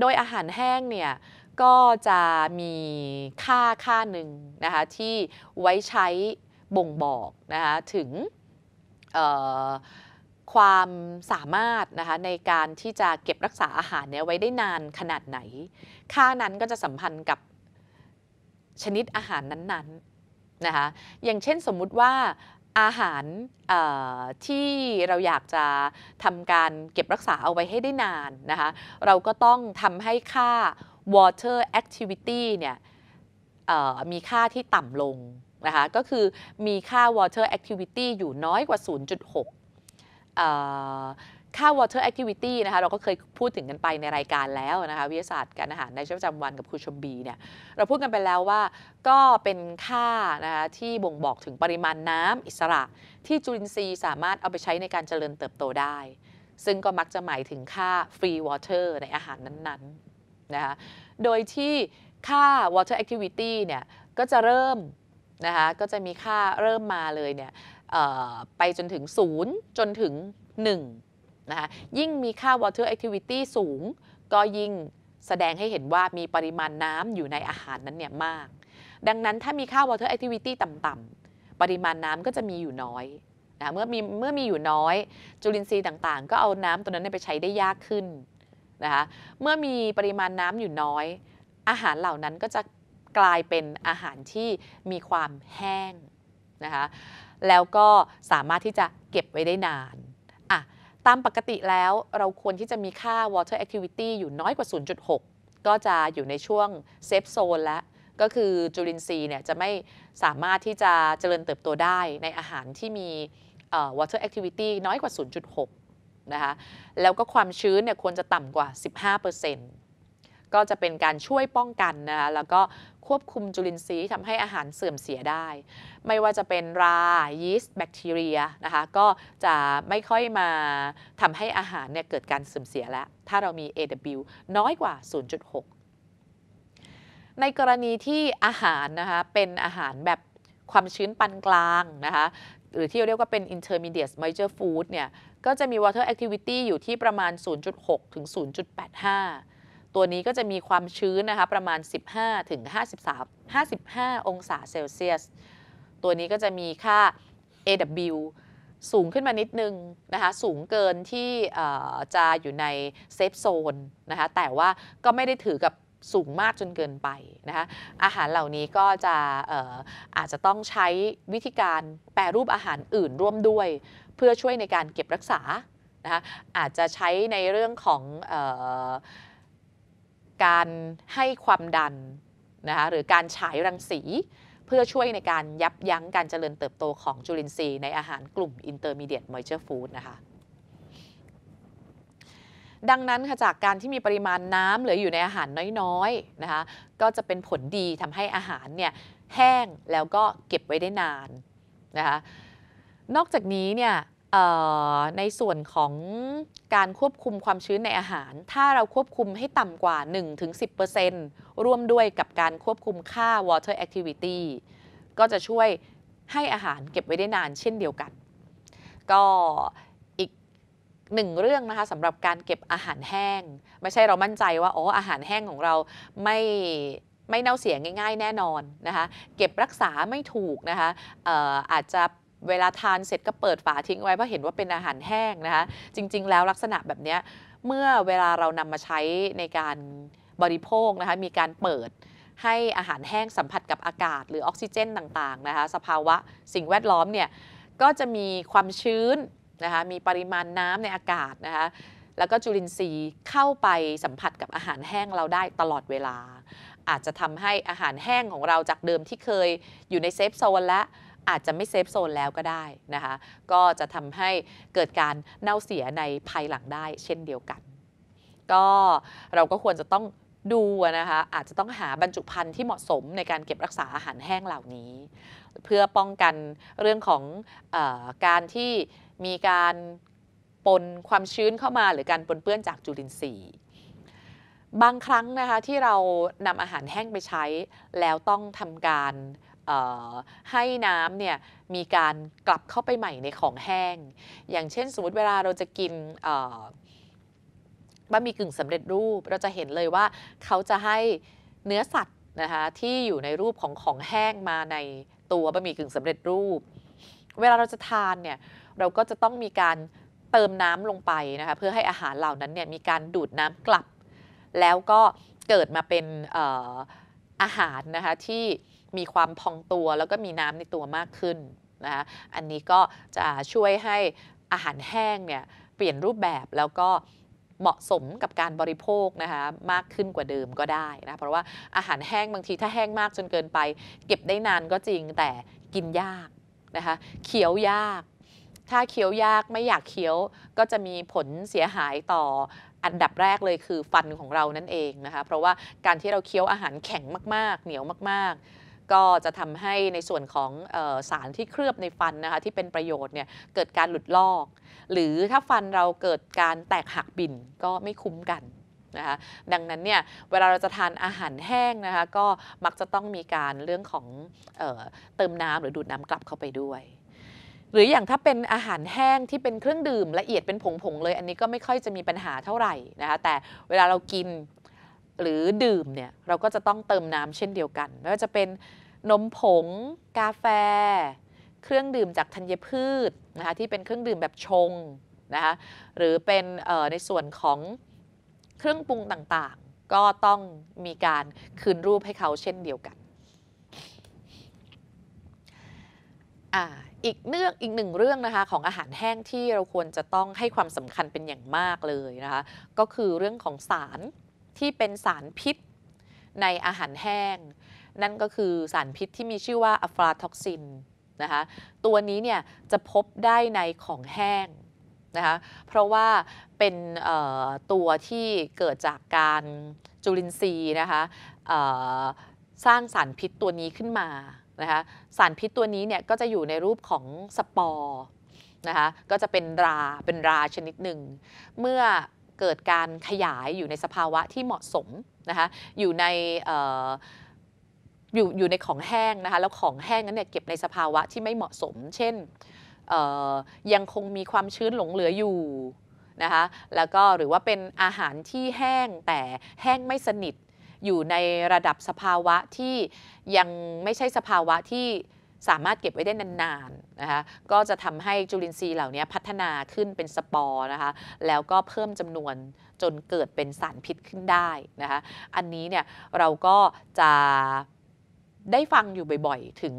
โดยอาหารแห้งเนี่ยก็จะมีค่าค่าหนึ่งนะคะ ที่ไว้ใช้บ่งบอกนะคะถึงความสามารถนะคะในการที่จะเก็บรักษาอาหารเนี่ยไว้ได้นานขนาดไหน ค่านั้นก็จะสัมพันธ์กับชนิดอาหารนั้นๆนะคะ อย่างเช่นสมมุติว่าอาหารที่เราอยากจะทำการเก็บรักษาเอาไว้ให้ได้นานนะคะ เราก็ต้องทำให้ค่า water activity เนี่ยมีค่าที่ต่ำลงนะคะ ก็คือมีค่า water activity อยู่น้อยกว่า 0.6ค่า water activity นะคะ เราก็เคยพูดถึงกันไปในรายการแล้วนะคะ วิทยาศาสตร์การอาหารในชีวิตประจำวันกับครูชมบีเนี่ย เราพูดกันไปแล้วว่า ก็เป็นค่านะคะ ที่บ่งบอกถึงปริมาณน้ำอิสระที่จุลินทรีย์สามารถเอาไปใช้ในการเจริญเติบโตได้ ซึ่งก็มักจะหมายถึงค่า free water ในอาหารนั้นๆนะคะโดยที่ค่า water activity เนี่ย ก็จะเริ่มนะคะก็จะมีค่าเริ่มมาเลยเนี่ยไปจนถึง 0 จนถึง1นะคะยิ่งมีค่า water activity สูง ก็ยิ่งแสดงให้เห็นว่ามีปริมาณน้ำอยู่ในอาหารนั้นเนี่ยมาก ดังนั้นถ้ามีค่า water activity ต่ำๆปริมาณน้ำก็จะมีอยู่น้อยนะเมื่อมีเมื่อมีอยู่น้อย จุลินทรีย์ต่าง ๆ ก็เอาน้ำตัวนั้นไปใช้ได้ยากขึ้นนะคะเมื่อมีปริมาณน้ำอยู่น้อย อาหารเหล่านั้นก็จะกลายเป็นอาหารที่มีความแห้งนะคะแล้วก็สามารถที่จะเก็บไว้ได้นานอ่ะตามปกติแล้วเราควรที่จะมีค่า water activity อยู่น้อยกว่า 0.6 ก็จะอยู่ในช่วง safe zone แล้ว ก็คือจุลินทรีย์เนี่ยจะไม่สามารถที่จะเจริญเติบโตได้ในอาหารที่มี water activity น้อยกว่า 0.6 นะคะ แล้วก็ความชื้นเนี่ยควรจะต่ำกว่า 15%ก็จะเป็นการช่วยป้องกันนะคะ แล้วก็ควบคุมจุลินทรีย์ทำให้อาหารเสื่อมเสียได้ไม่ว่าจะเป็นรา ยีสต์แบคทีเรียนะคะ ก็จะไม่ค่อยมาทำให้อาหารเนี่ยเกิดการเสื่อมเสียแล้ว ถ้าเรามี AW น้อยกว่า 0.6 ในกรณีที่อาหารนะคะ เป็นอาหารแบบความชื้นปานกลางนะคะ หรือที่เรียกว่าเป็น intermediate m a j o r food เนี่ย ก็จะมี water activity อยู่ที่ประมาณ 0.6 ถึง 0.85 ตัวนี้ก็จะมีความชื้นนะคะ ประมาณ 15 ถึง53 55 องศาเซลเซียสตัวนี้ก็จะมีค่า AW สูงขึ้นมานิดนึงนะคะ สูงเกินที่จะอยู่ในเซฟโซนนะคะ แต่ว่าก็ไม่ได้ถือกับสูงมากจนเกินไปนะคะ อาหารเหล่านี้ก็จะอออาจจะต้องใช้วิธีการแปรรูปอาหารอื่นร่วมด้วย เพื่อช่วยในการเก็บรักษานะคะ อาจจะใช้ในเรื่องของออการให้ความดันนะคะ หรือการฉายรังสีเพื่อช่วยในการยับยั้งการเจริญเติบโตของจุลินทรีย์ในอาหารกลุ่ม Intermediate Moisture Food นะคะ ดังนั้นค่ะจากการที่มีปริมาณน้ำเหลืออยู่ในอาหารน้อยๆนะคะก็จะเป็นผลดีทำให้อาหารเนี่ยแห้งแล้วก็เก็บไว้ได้นานนะคะ นอกจากนี้เนี่ยในส่วนของการควบคุมความชื้นในอาหาร ถ้าเราควบคุมให้ต่ำกว่า 1-10%ร่วมด้วยกับการควบคุมค่า water activity ก็จะช่วยให้อาหารเก็บไว้ได้นานเช่นเดียวกัน ก็อีกหนึ่งเรื่องนะคะสำหรับการเก็บอาหารแห้ง ไม่ใช่เรามั่นใจว่าอ๋ออาหารแห้งของเราไม่ ไม่เน่าเสียง่าย ๆ แน่นอนนะคะเก็บรักษาไม่ถูกนะคะอออาจจะเวลาทานเสร็จก็เปิดฝาทิ้งไว้เพราะเห็นว่าเป็นอาหารแห้งนะคะจริง ๆ แล้วลักษณะแบบนี้เมื่อเวลาเรานำมาใช้ในการบริโภคนะคะมีการเปิดให้อาหารแห้งสัมผัสกับอากาศ หรือออกซิเจนต่างๆนะคะสภาวะสิ่งแวดล้อมเนี่ยก็จะมีความชื้นนะคะมีปริมาณน้ำในอากาศนะคะแล้วก็จุลินทรีย์เข้าไปสัมผัสกับอาหารแห้งเราได้ตลอดเวลา อาจจะทำให้อาหารแห้งของเราจากเดิมที่เคยอยู่ในเซฟโซนและอาจจะไม่เซฟโซนแล้วก็ได้ นะคะ ก็จะทำให้เกิดการเน่าเสียในภายหลังได้เช่นเดียวกัน ก็ เราก็ควรจะต้องดูนะคะอาจจะต้องหาบรรจุภัณฑ์ที่เหมาะสม ในการเก็บรักษาอาหารแห้งเหล่านี้ เพื่อป้องกันเรื่องของออการที่มีการปนความชื้นเข้ามาหรือการปนเปื้อนจากจุลินทรีย์บางครั้งนะคะที่เรานำอาหารแห้งไปใช้ แล้วต้องทำการให้น้ำเนี่ยมีการกลับเข้าไปใหม่ในของแห้ง อย่างเช่น สมมติเวลาเราจะกินบะหมี่กึ่งสำเร็จรูปเราจะเห็นเลยว่าเขาจะให้เนื้อสัตว์นะคะที่อยู่ในรูปของของแห้งมาในตัวบะหมี่กึ่งสำเร็จรูป เวลาเราจะทานเนี่ยเราก็จะต้องมีการเติมน้ำลงไปนะคะเพื่อให้อาหารเหล่านั้นเนี่ยมีการดูดน้ำกลับ แล้วก็เกิดมาเป็นอาหารนะคะที่มีความพองตัวแล้วก็มีน้ำในตัวมากขึ้นนะคะอันนี้ก็จะช่วยให้อาหารแห้งเนี่ยเปลี่ยนรูปแบบแล้วก็เหมาะสมกับการบริโภคนะคะมากขึ้นกว่าเดิมก็ได้นะ เพราะว่าอาหารแห้งบางทีถ้าแห้งมากจนเกินไป เก็บได้นานก็จริงแต่กินยากนะคะเคี้ยวยาก ถ้าเคี้ยวยากไม่อยากเคี้ยวก็จะมีผลเสียหายต่ออันดับแรกเลยคือฟันของเรานั่นเองนะคะเพราะว่าการที่เราเคี้ยวอาหารแข็งมากๆเหนียวมากๆก็จะทำให้ในส่วนของสารที่เคลือบในฟันนะคะ ที่เป็นประโยชน์เนี่ยเกิดการหลุดลอก หรือถ้าฟันเราเกิดการแตกหักบิ่นก็ไม่คุ้มกันนะคะ ดังนั้นเนี่ยเวลาเราจะทานอาหารแห้งนะคะ ก็มักจะต้องมีการเรื่องของเออเติมน้ำหรือดูดน้ำกลับเข้าไปด้วย หรืออย่างถ้าเป็นอาหารแห้งที่เป็นเครื่องดื่มละเอียดเป็นผงๆเลย อันนี้ก็ไม่ค่อยจะมีปัญหาเท่าไหร่นะคะแต่เวลาเรากินหรือดื่มเนี่ย เราก็จะต้องเติมน้ำเช่นเดียวกัน ไม่ว่าจะเป็นนมผงกาแฟ เครื่องดื่มจากธัญพืชนะคะที่เป็นเครื่องดื่มแบบชงนะคะหรือเป็นในส่วนของเครื่องปรุงต่างๆ ก็ต้องมีการคืนรูปให้เขาเช่นเดียวกันออีกเรื่องอีกหนึ่งเรื่องนะคะของอาหารแห้งที่เราควรจะต้องให้ความสำคัญเป็นอย่างมากเลยนะคะก็คือเรื่องของสารที่เป็นสารพิษในอาหารแห้ง นั่นก็คือสารพิษที่มีชื่อว่าอะฟลาท็อกซินนะคะ ตัวนี้เนี่ยจะพบได้ในของแห้งนะคะ เพราะว่าเป็นตัวที่เกิดจากการจุลินทรีย์นะคะสร้างสารพิษตัวนี้ขึ้นมานะคะสารพิษตัวนี้เนี่ยก็จะอยู่ในรูปของสปอร์นะคะ ก็จะเป็นราเป็นราชนิดหนึ่ง เมื่อเกิดการขยายอยู่ในสภาวะที่เหมาะสมนะคะ อยู่ในอยู่อยู่ในของแห้งนะคะ แล้วของแห้งนั้นเนี่ยเก็บในสภาวะที่ไม่เหมาะสม เช่นยังคงมีความชื้นหลงเหลืออยู่นะคะ แล้วก็หรือว่าเป็นอาหารที่แห้งแต่แห้งไม่สนิทอยู่ในระดับสภาวะที่ยังไม่ใช่สภาวะที่สามารถเก็บไว้ได้นานๆนะคะ ก็จะทำให้จุลินทรีย์เหล่านี้พัฒนาขึ้นเป็นสปอร์นะคะ แล้วก็เพิ่มจำนวนจนเกิดเป็นสารพิษขึ้นได้นะคะ อันนี้เนี่ยเราก็จะได้ฟังอยู่บ่อย ๆถึง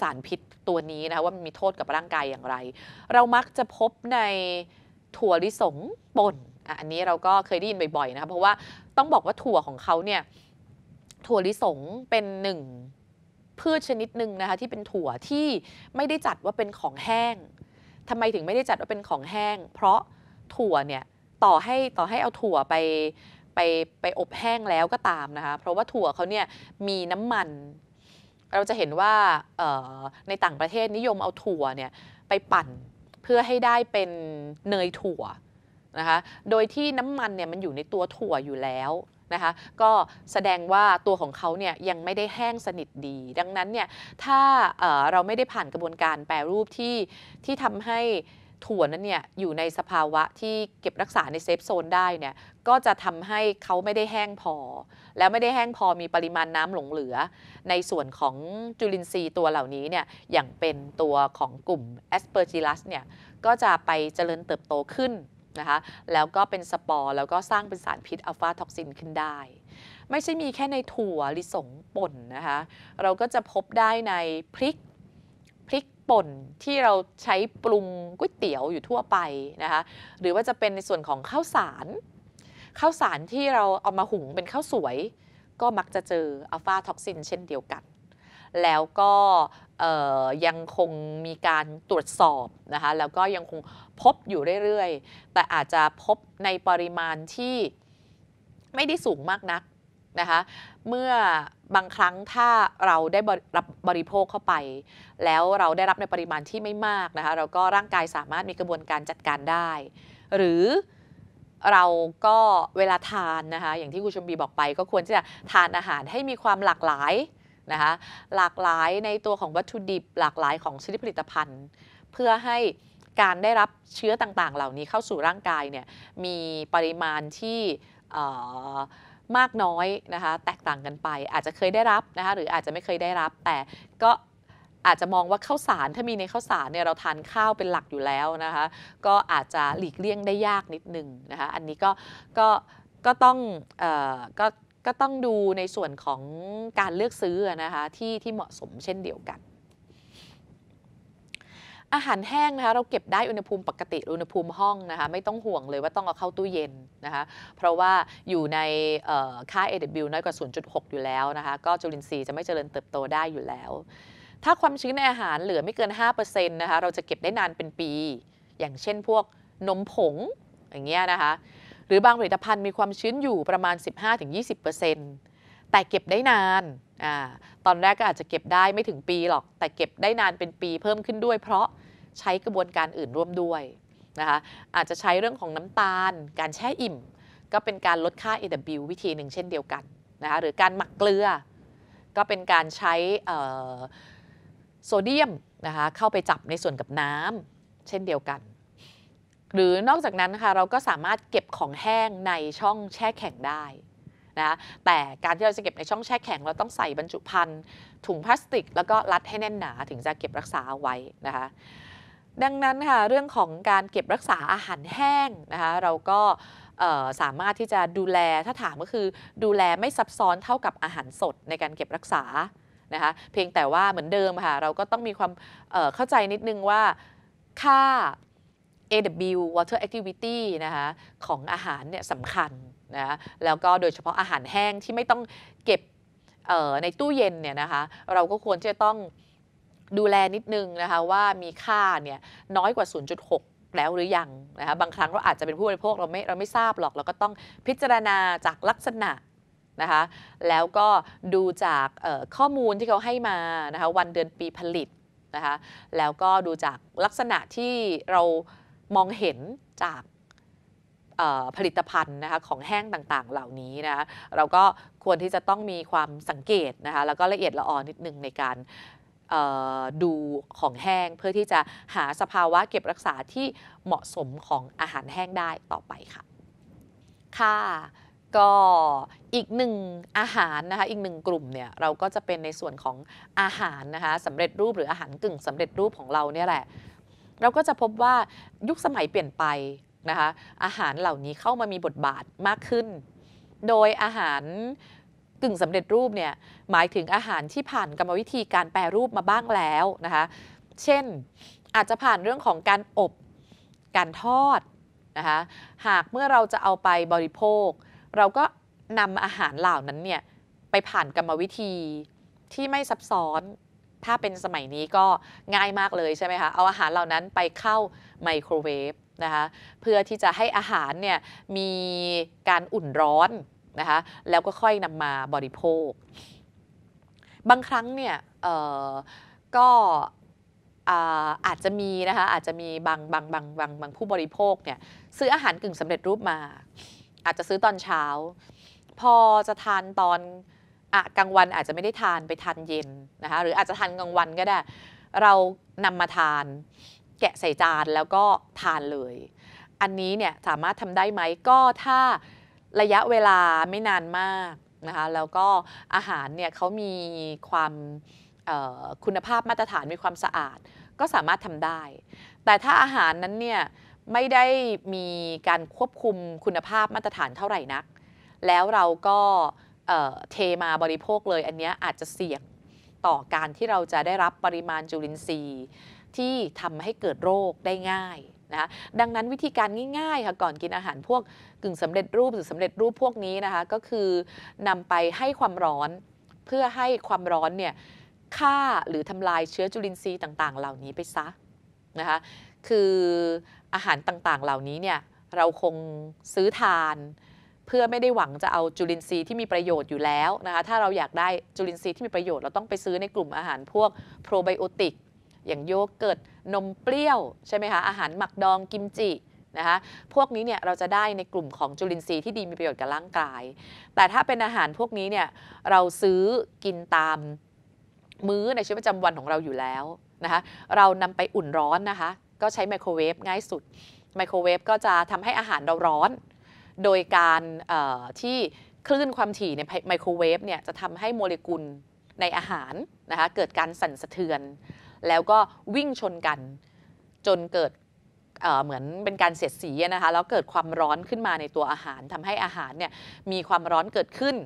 สารพิษตัวนี้นะคะว่ามันมีโทษกับร่างกายอย่างไร เรามักจะพบในถั่วลิสงป่นอันนี้เราก็เคยได้ยินบ่อยๆนะคะเพราะว่าต้องบอกว่าถั่วของเขาเนี่ยถั่วลิสงเป็นหนึ่งพืชชนิดหนึ่งนะคะ ที่เป็นถั่วที่ไม่ได้จัดว่าเป็นของแห้ง ทำไมถึงไม่ได้จัดว่าเป็นของแห้ง เพราะถั่วเนี่ย ต่อให้ต่อให้เอาถั่วไป ไปไปอบแห้งแล้วก็ตามนะคะ เพราะว่าถั่วเขาเนี่ยมีน้ำมัน เราจะเห็นว่าในต่างประเทศนิยมเอาถั่วเนี่ยไปปั่นเพื่อให้ได้เป็นเนยถั่วนะคะ โดยที่น้ำมันเนี่ยมันอยู่ในตัวถั่วอยู่แล้วนะคะก็แสดงว่าตัวของเขาเนี่ยยังไม่ได้แห้งสนิทดี ดังนั้นเนี่ยถ้าเเราไม่ได้ผ่านกระบวนการแปรรูปที่ที่ทำให้ถั่วนั้นเนี่ยอยู่ในสภาวะที่เก็บรักษาในเซฟโซนได้เนี่ยก็จะทำให้เขาไม่ได้แห้งพอ แล้วไม่ได้แห้งพอมีปริมาณน้ำหลงเหลือ ในส่วนของจุลินทรีย์ตัวเหล่านี้เนี่ยอย่างเป็นตัวของกลุ่มแอสเปอร์จิลัสเนี่ยก็จะไปเจริญเติบโตขึ้นนะคะ แล้วก็เป็นสปอร์ แล้วก็สร้างเป็นสารพิษอัลฟาท็อกซินขึ้นได้ ไม่ใช่มีแค่ในถั่วลิสงป่นนะคะ เราก็จะพบได้ในพริก พริกป่นที่เราใช้ปรุงก๋วยเตี๋ยวอยู่ทั่วไปนะคะ หรือว่าจะเป็นในส่วนของข้าวสารข้าวสารที่เราเอามาหุงเป็นข้าวสวย ก็มักจะเจออัลฟาท็อกซินเช่นเดียวกัน แล้วก็ยังคงมีการตรวจสอบนะคะแล้วก็ยังคงพบอยู่เรื่อยๆแต่อาจจะพบในปริมาณที่ไม่ได้สูงมากนักนะคะเมื่อบางครั้งถ้าเราได้รับบริโภคเข้าไป แล้วเราได้รับในปริมาณที่ไม่มากนะคะเราก็ร่างกายสามารถมีกระบวนการจัดการได้ หรือเราก็เวลาทานนะคะอย่างที่คุณชมบีบอกไปก็ควรที่จะทานอาหารให้มีความหลากหลายนะคะหลากหลายในตัวของวัตถุดิบหลากหลายของชนิดผลิตภัณฑ์ เพื่อให้การได้รับเชื้อต่างๆ เหล่านี้เข้าสู่ร่างกายเนี่ยมีปริมาณที่มากน้อยนะคะแตกต่างกันไปอาจจะเคยได้รับนะคะหรืออาจจะไม่เคยได้รับ แต่ก็อาจจะมองว่าข้าวสารถ้ามีในข้าวสารเนี่ยเราทานข้าวเป็นหลักอยู่แล้วนะคะก็อาจจะหลีกเลี่ยงได้ยากนิดนึงนะคะอันนี้ก็ก็ก็ต้องอก็ก็ต้องดูในส่วนของการเลือกซื้อนะคะที่ที่เหมาะสมเช่นเดียวกัน อาหารแห้งนะคะ เราเก็บได้อุณหภูมิปกติอุณหภูมิห้องนะคะ ไม่ต้องห่วงเลยว่าต้องเอาเข้าตู้เย็นนะคะเพราะว่าอยู่ในค่า AW น้อยกว่า0.6อยู่แล้วนะคะ ก็จุลินทรีย์จะไม่เจริญเติบโตได้อยู่แล้ว ถ้าความชื้นในอาหารเหลือไม่เกิน5%นะคะเราจะเก็บได้นานเป็นปี อย่างเช่นพวกนมผงอย่างเงี้ยนะคะหรือบางผลิตภัณฑ์มีความชื้นอยู่ประมาณ 15-20%แต่เก็บได้นานอตอนแรกก็อาจจะเก็บได้ไม่ถึงปีหรอก แต่เก็บได้นานเป็นปีเพิ่มขึ้นด้วย เพราะใช้กระบวนการอื่นร่วมด้วยนะคะอาจจะใช้เรื่องของน้ำตาล การแช่อิ่มก็เป็นการลดค่า AW วิธีหนึ่งเช่นเดียวกันนะคะหรือการหมักเกลือ ก็เป็นการใช้โซเดียมนะคะเข้าไปจับในส่วนกับน้ำเช่นเดียวกันหรือนอกจากนั้นนะคะเราก็สามารถเก็บของแห้งในช่องแช่แข็งได้นะแต่การที่เราจะเก็บในช่องแช่แข็งเราต้องใส่บรรจุภัณฑ์ถุงพลาสติก แล้วก็รัดให้แน่นหนาถึงจะเก็บรักษาเอาไว้นะคะดังนั้นค่ะเรื่องของการเก็บรักษาอาหารแห้งนะคะเราก็สามารถที่จะดูแลถ้าถามก็คือดูแลไม่ซับซ้อนเท่ากับอาหารสดในการเก็บรักษานะคะเพียงแต่ว่าเหมือนเดิมค่ะเราก็ต้องมีความเข้าใจนิดนึงว่าค่า AW Water Activity นะคะของอาหารเนี่ยสำคัญนะะแล้วก็โดยเฉพาะอาหารแห้งที่ไม่ต้องเก็บในตู้เย็นเนี่ยนะคะเราก็ควรจะต้องดูแลนิดนึงนะคะว่ามีค่าเนี่ยน้อยกว่า 0.6 แล้วหรือยังนะคะบางครั้งเราอาจจะเป็นผู้บริโภคเราไม่เราไม่ทราบหรอกเราก็ต้องพิจารณาจากลักษณะนะคะแล้วก็ดูจากข้อมูลที่เขาให้มานะคะวันเดือนปีผลิตนะคะแล้วก็ดูจากลักษณะที่เรามองเห็นจากผลิตภัณฑ์นะคะของแห้งต่างๆ เหล่านี้นะคะเราก็ควรที่จะต้องมีความสังเกตนะคะแล้วก็ละเอียดละออนิดนึงในการดูของแห้งเพื่อที่จะหาสภาวะเก็บรักษาที่เหมาะสมของอาหารแห้งได้ต่อไปค่ะค่ะก็อีกหนึ่งอาหารนะคะอีกหนึ่งกลุ่มเนี่ยเราก็จะเป็นในส่วนของอาหารนะคะสำเร็จรูปหรืออาหารกึ่งสำเร็จรูปของเราเนี่ยแหละเราก็จะพบว่ายุคสมัยเปลี่ยนไป นะคะ อาหารเหล่านี้เข้ามามีบทบาทมากขึ้น โดยอาหารกึ่งสำเร็จรูปเนี่ยหมายถึงอาหารที่ผ่านกรรมวิธีการแปรรูปมาบ้างแล้วนะคะเช่นอาจจะผ่านเรื่องของการอบการทอด นะคะ หากเมื่อเราจะเอาไปบริโภค เราก็นำอาหารเหล่านั้นเนี่ย ไปผ่านกรรมวิธีที่ไม่ซับซ้อนถ้าเป็นสมัยนี้ก็ง่ายมากเลยใช่ไหมคะ เอาอาหารเหล่านั้นไปเข้าไมโครเวฟนะคะเพื่อที่จะให้อาหารเนี่ยมีการอุ่นร้อนนะคะแล้วก็ค่อยนำมาบริโภค บางครั้งเนี่ยก็อาจจะมีนะคะอาจจะมีบางบางบางบางบางผู้บริโภคเนี่ยซื้ออาหารกึ่งสำเร็จรูปมา อาจจะซื้อตอนเช้า พอจะทานตอนอ่ะกลางวันอาจจะไม่ได้ทานไปทานเย็นนะคะหรืออาจจะทานกลางวันก็ได้เรานำมาทาน แกะใส่จานแล้วก็ทานเลย อันนี้เนี่ยสามารถทำได้ไหมก็ถ้าระยะเวลาไม่นานมากนะคะแล้วก็อาหารเนี่ยเขามีความคุณภาพมาตรฐานมีความสะอาดก็สามารถทำได้ แต่ถ้าอาหารนั้นเนี่ยไม่ได้มีการควบคุมคุณภาพมาตรฐานเท่าไหร่นักแล้วเราก็เทมาบริโภคเลยอันนี้อาจจะเสี่ยง ต่อการที่เราจะได้รับปริมาณจุลินทรีย์ที่ทำให้เกิดโรคได้ง่ายนะดังนั้นวิธีการง่ายๆค่ะก่อนกินอาหารพวกกึ่งสำเร็จรูปหรือสำเร็จรูปพวกนี้นะคะก็คือนำไปให้ความร้อนเพื่อให้ความร้อนเนี่ยฆ่าหรือทำลายเชื้อจุลินทรีย์ต่างๆเหล่านี้ไปซะนะคะคืออาหารต่างๆเหล่านี้เนี่ยเราคงซื้อทานเพื่อไม่ได้หวังจะเอาจุลินทรีย์ที่มีประโยชน์อยู่แล้วนะคะ ถ้าเราอยากได้จุลินทรีย์ที่มีประโยชน์เราต้องไปซื้อในกลุ่มอาหารพวกโปรไบโอติกอย่างโยเกิร์ต นมเปรี้ยว ใช่ไหมคะ อาหารหมักดองกิมจินะคะ พวกนี้เนี่ยเราจะได้ในกลุ่มของจุลินทรีย์ที่ดีมีประโยชน์กับร่างกาย แต่ถ้าเป็นอาหารพวกนี้เนี่ยเราซื้อกินตามมื้อในชีวิตประจำวันของเราอยู่แล้วนะคะ เรานำไปอุ่นร้อนนะคะก็ใช้ไมโครเวฟง่ายสุดไมโครเวฟก็จะทำให้อาหารเราร้อนโดยการที่คลื่นความถี่ในไมโครเวฟเนี่ยจะทำให้โมเลกุลในอาหารนะคะเกิดการสั่นสะเทือน แล้วก็วิ่งชนกันจนเกิดเหมือนเป็นการเสียดสีนะคะแล้วเกิดความร้อนขึ้นมาในตัวอาหารทำให้อาหารเนี่ยมีความร้อนเกิดขึ้น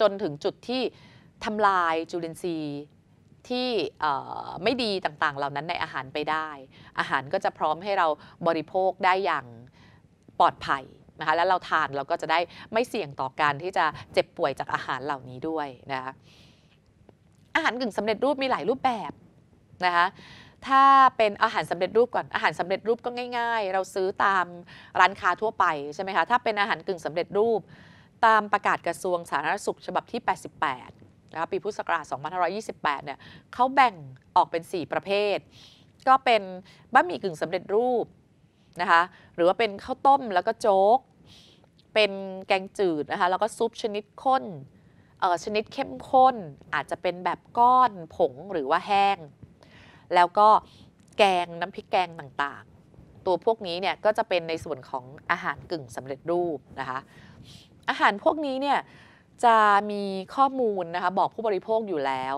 จนถึงจุดที่ทำลายจุลินทรีย์ที่ไม่ดีต่างๆ เหล่านั้นในอาหารไปได้ อาหารก็จะพร้อมให้เราบริโภคได้อย่างปลอดภัยนะคะแล้วเราทานเราก็จะได้ไม่เสี่ยงต่อการที่จะเจ็บป่วยจากอาหารเหล่านี้ด้วยนะคะอาหารกึ่งสำเร็จรูปมีหลายรูปแบบนะคะถ้าเป็นอาหารสำเร็จรูปก่อนอาหารสำเร็จรูปก็ง่ายๆเราซื้อตามร้านค้าทั่วไปใช่ไหมคะถ้าเป็นอาหารกึ่งสำเร็จรูป ตามประกาศกระทรวงสาธารณสุข ฉบับที่ 88 นะคะปีพุทธศักราช 2528 เนี่ยเขาแบ่งออกเป็น 4 ประเภท ก็เป็นบะหมี่กึ่งสำเร็จรูปนะคะหรือว่าเป็นข้าวต้มแล้วก็โจ๊กเป็นแกงจืดนะคะแล้วก็ซุปชนิดข้นชนิดเข้มข้นอาจจะเป็นแบบก้อนผงหรือว่าแห้ง แล้วก็แกงน้ำพริกแกงต่างๆ ตัวพวกนี้เนี่ยก็จะเป็นในส่วนของอาหารกึ่งสำเร็จรูปนะคะอาหารพวกนี้เนี่ยจะมีข้อมูลนะคะบอกผู้บริโภคอยู่แล้ว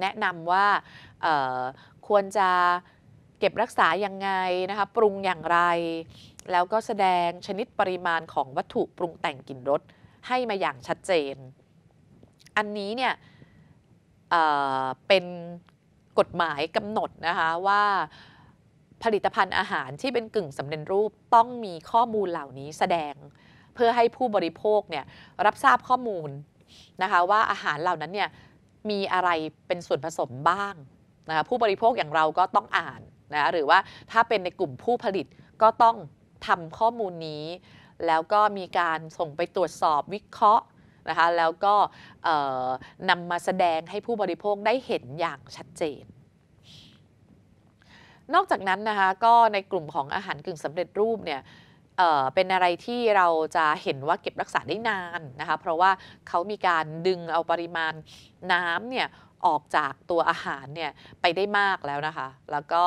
แนะนำว่าควรจะเก็บรักษาอย่างไงนะคะ ปรุงอย่างไร แล้วก็แสดงชนิดปริมาณของวัตถุปรุงแต่งกลิ่นรสให้มาอย่างชัดเจน อันนี้เนี่ยเเป็นกฎหมายกำหนดนะคะว่าผลิตภัณฑ์อาหารที่เป็นกึ่งสำเร็จรูปต้องมีข้อมูลเหล่านี้แสดง เพื่อให้ผู้บริโภคเนี่ยรับทราบข้อมูลนะคะว่าอาหารเหล่านั้นเนี่ยมีอะไรเป็นส่วนผสมบ้างนะคะผู้บริโภคอย่างเราก็ต้องอ่านนะหรือว่าถ้าเป็นในกลุ่มผู้ผลิตก็ต้องทำข้อมูลนี้ แล้วก็มีการส่งไปตรวจสอบวิเคราะห์นะคะแล้วก็นำมาแสดงให้ผู้บริโภคได้เห็นอย่างชัดเจน นอกจากนั้นนะคะก็ในกลุ่มของอาหารกึ่งสำเร็จรูปเนี่ยเเป็นอะไรที่เราจะเห็นว่าเก็บรักษาได้นานนะคะเพราะว่าเขามีการดึงเอาปริมาณน้ำเนี่ยออกจากตัวอาหารเนี่ยไปได้มากแล้วนะคะ แล้วก็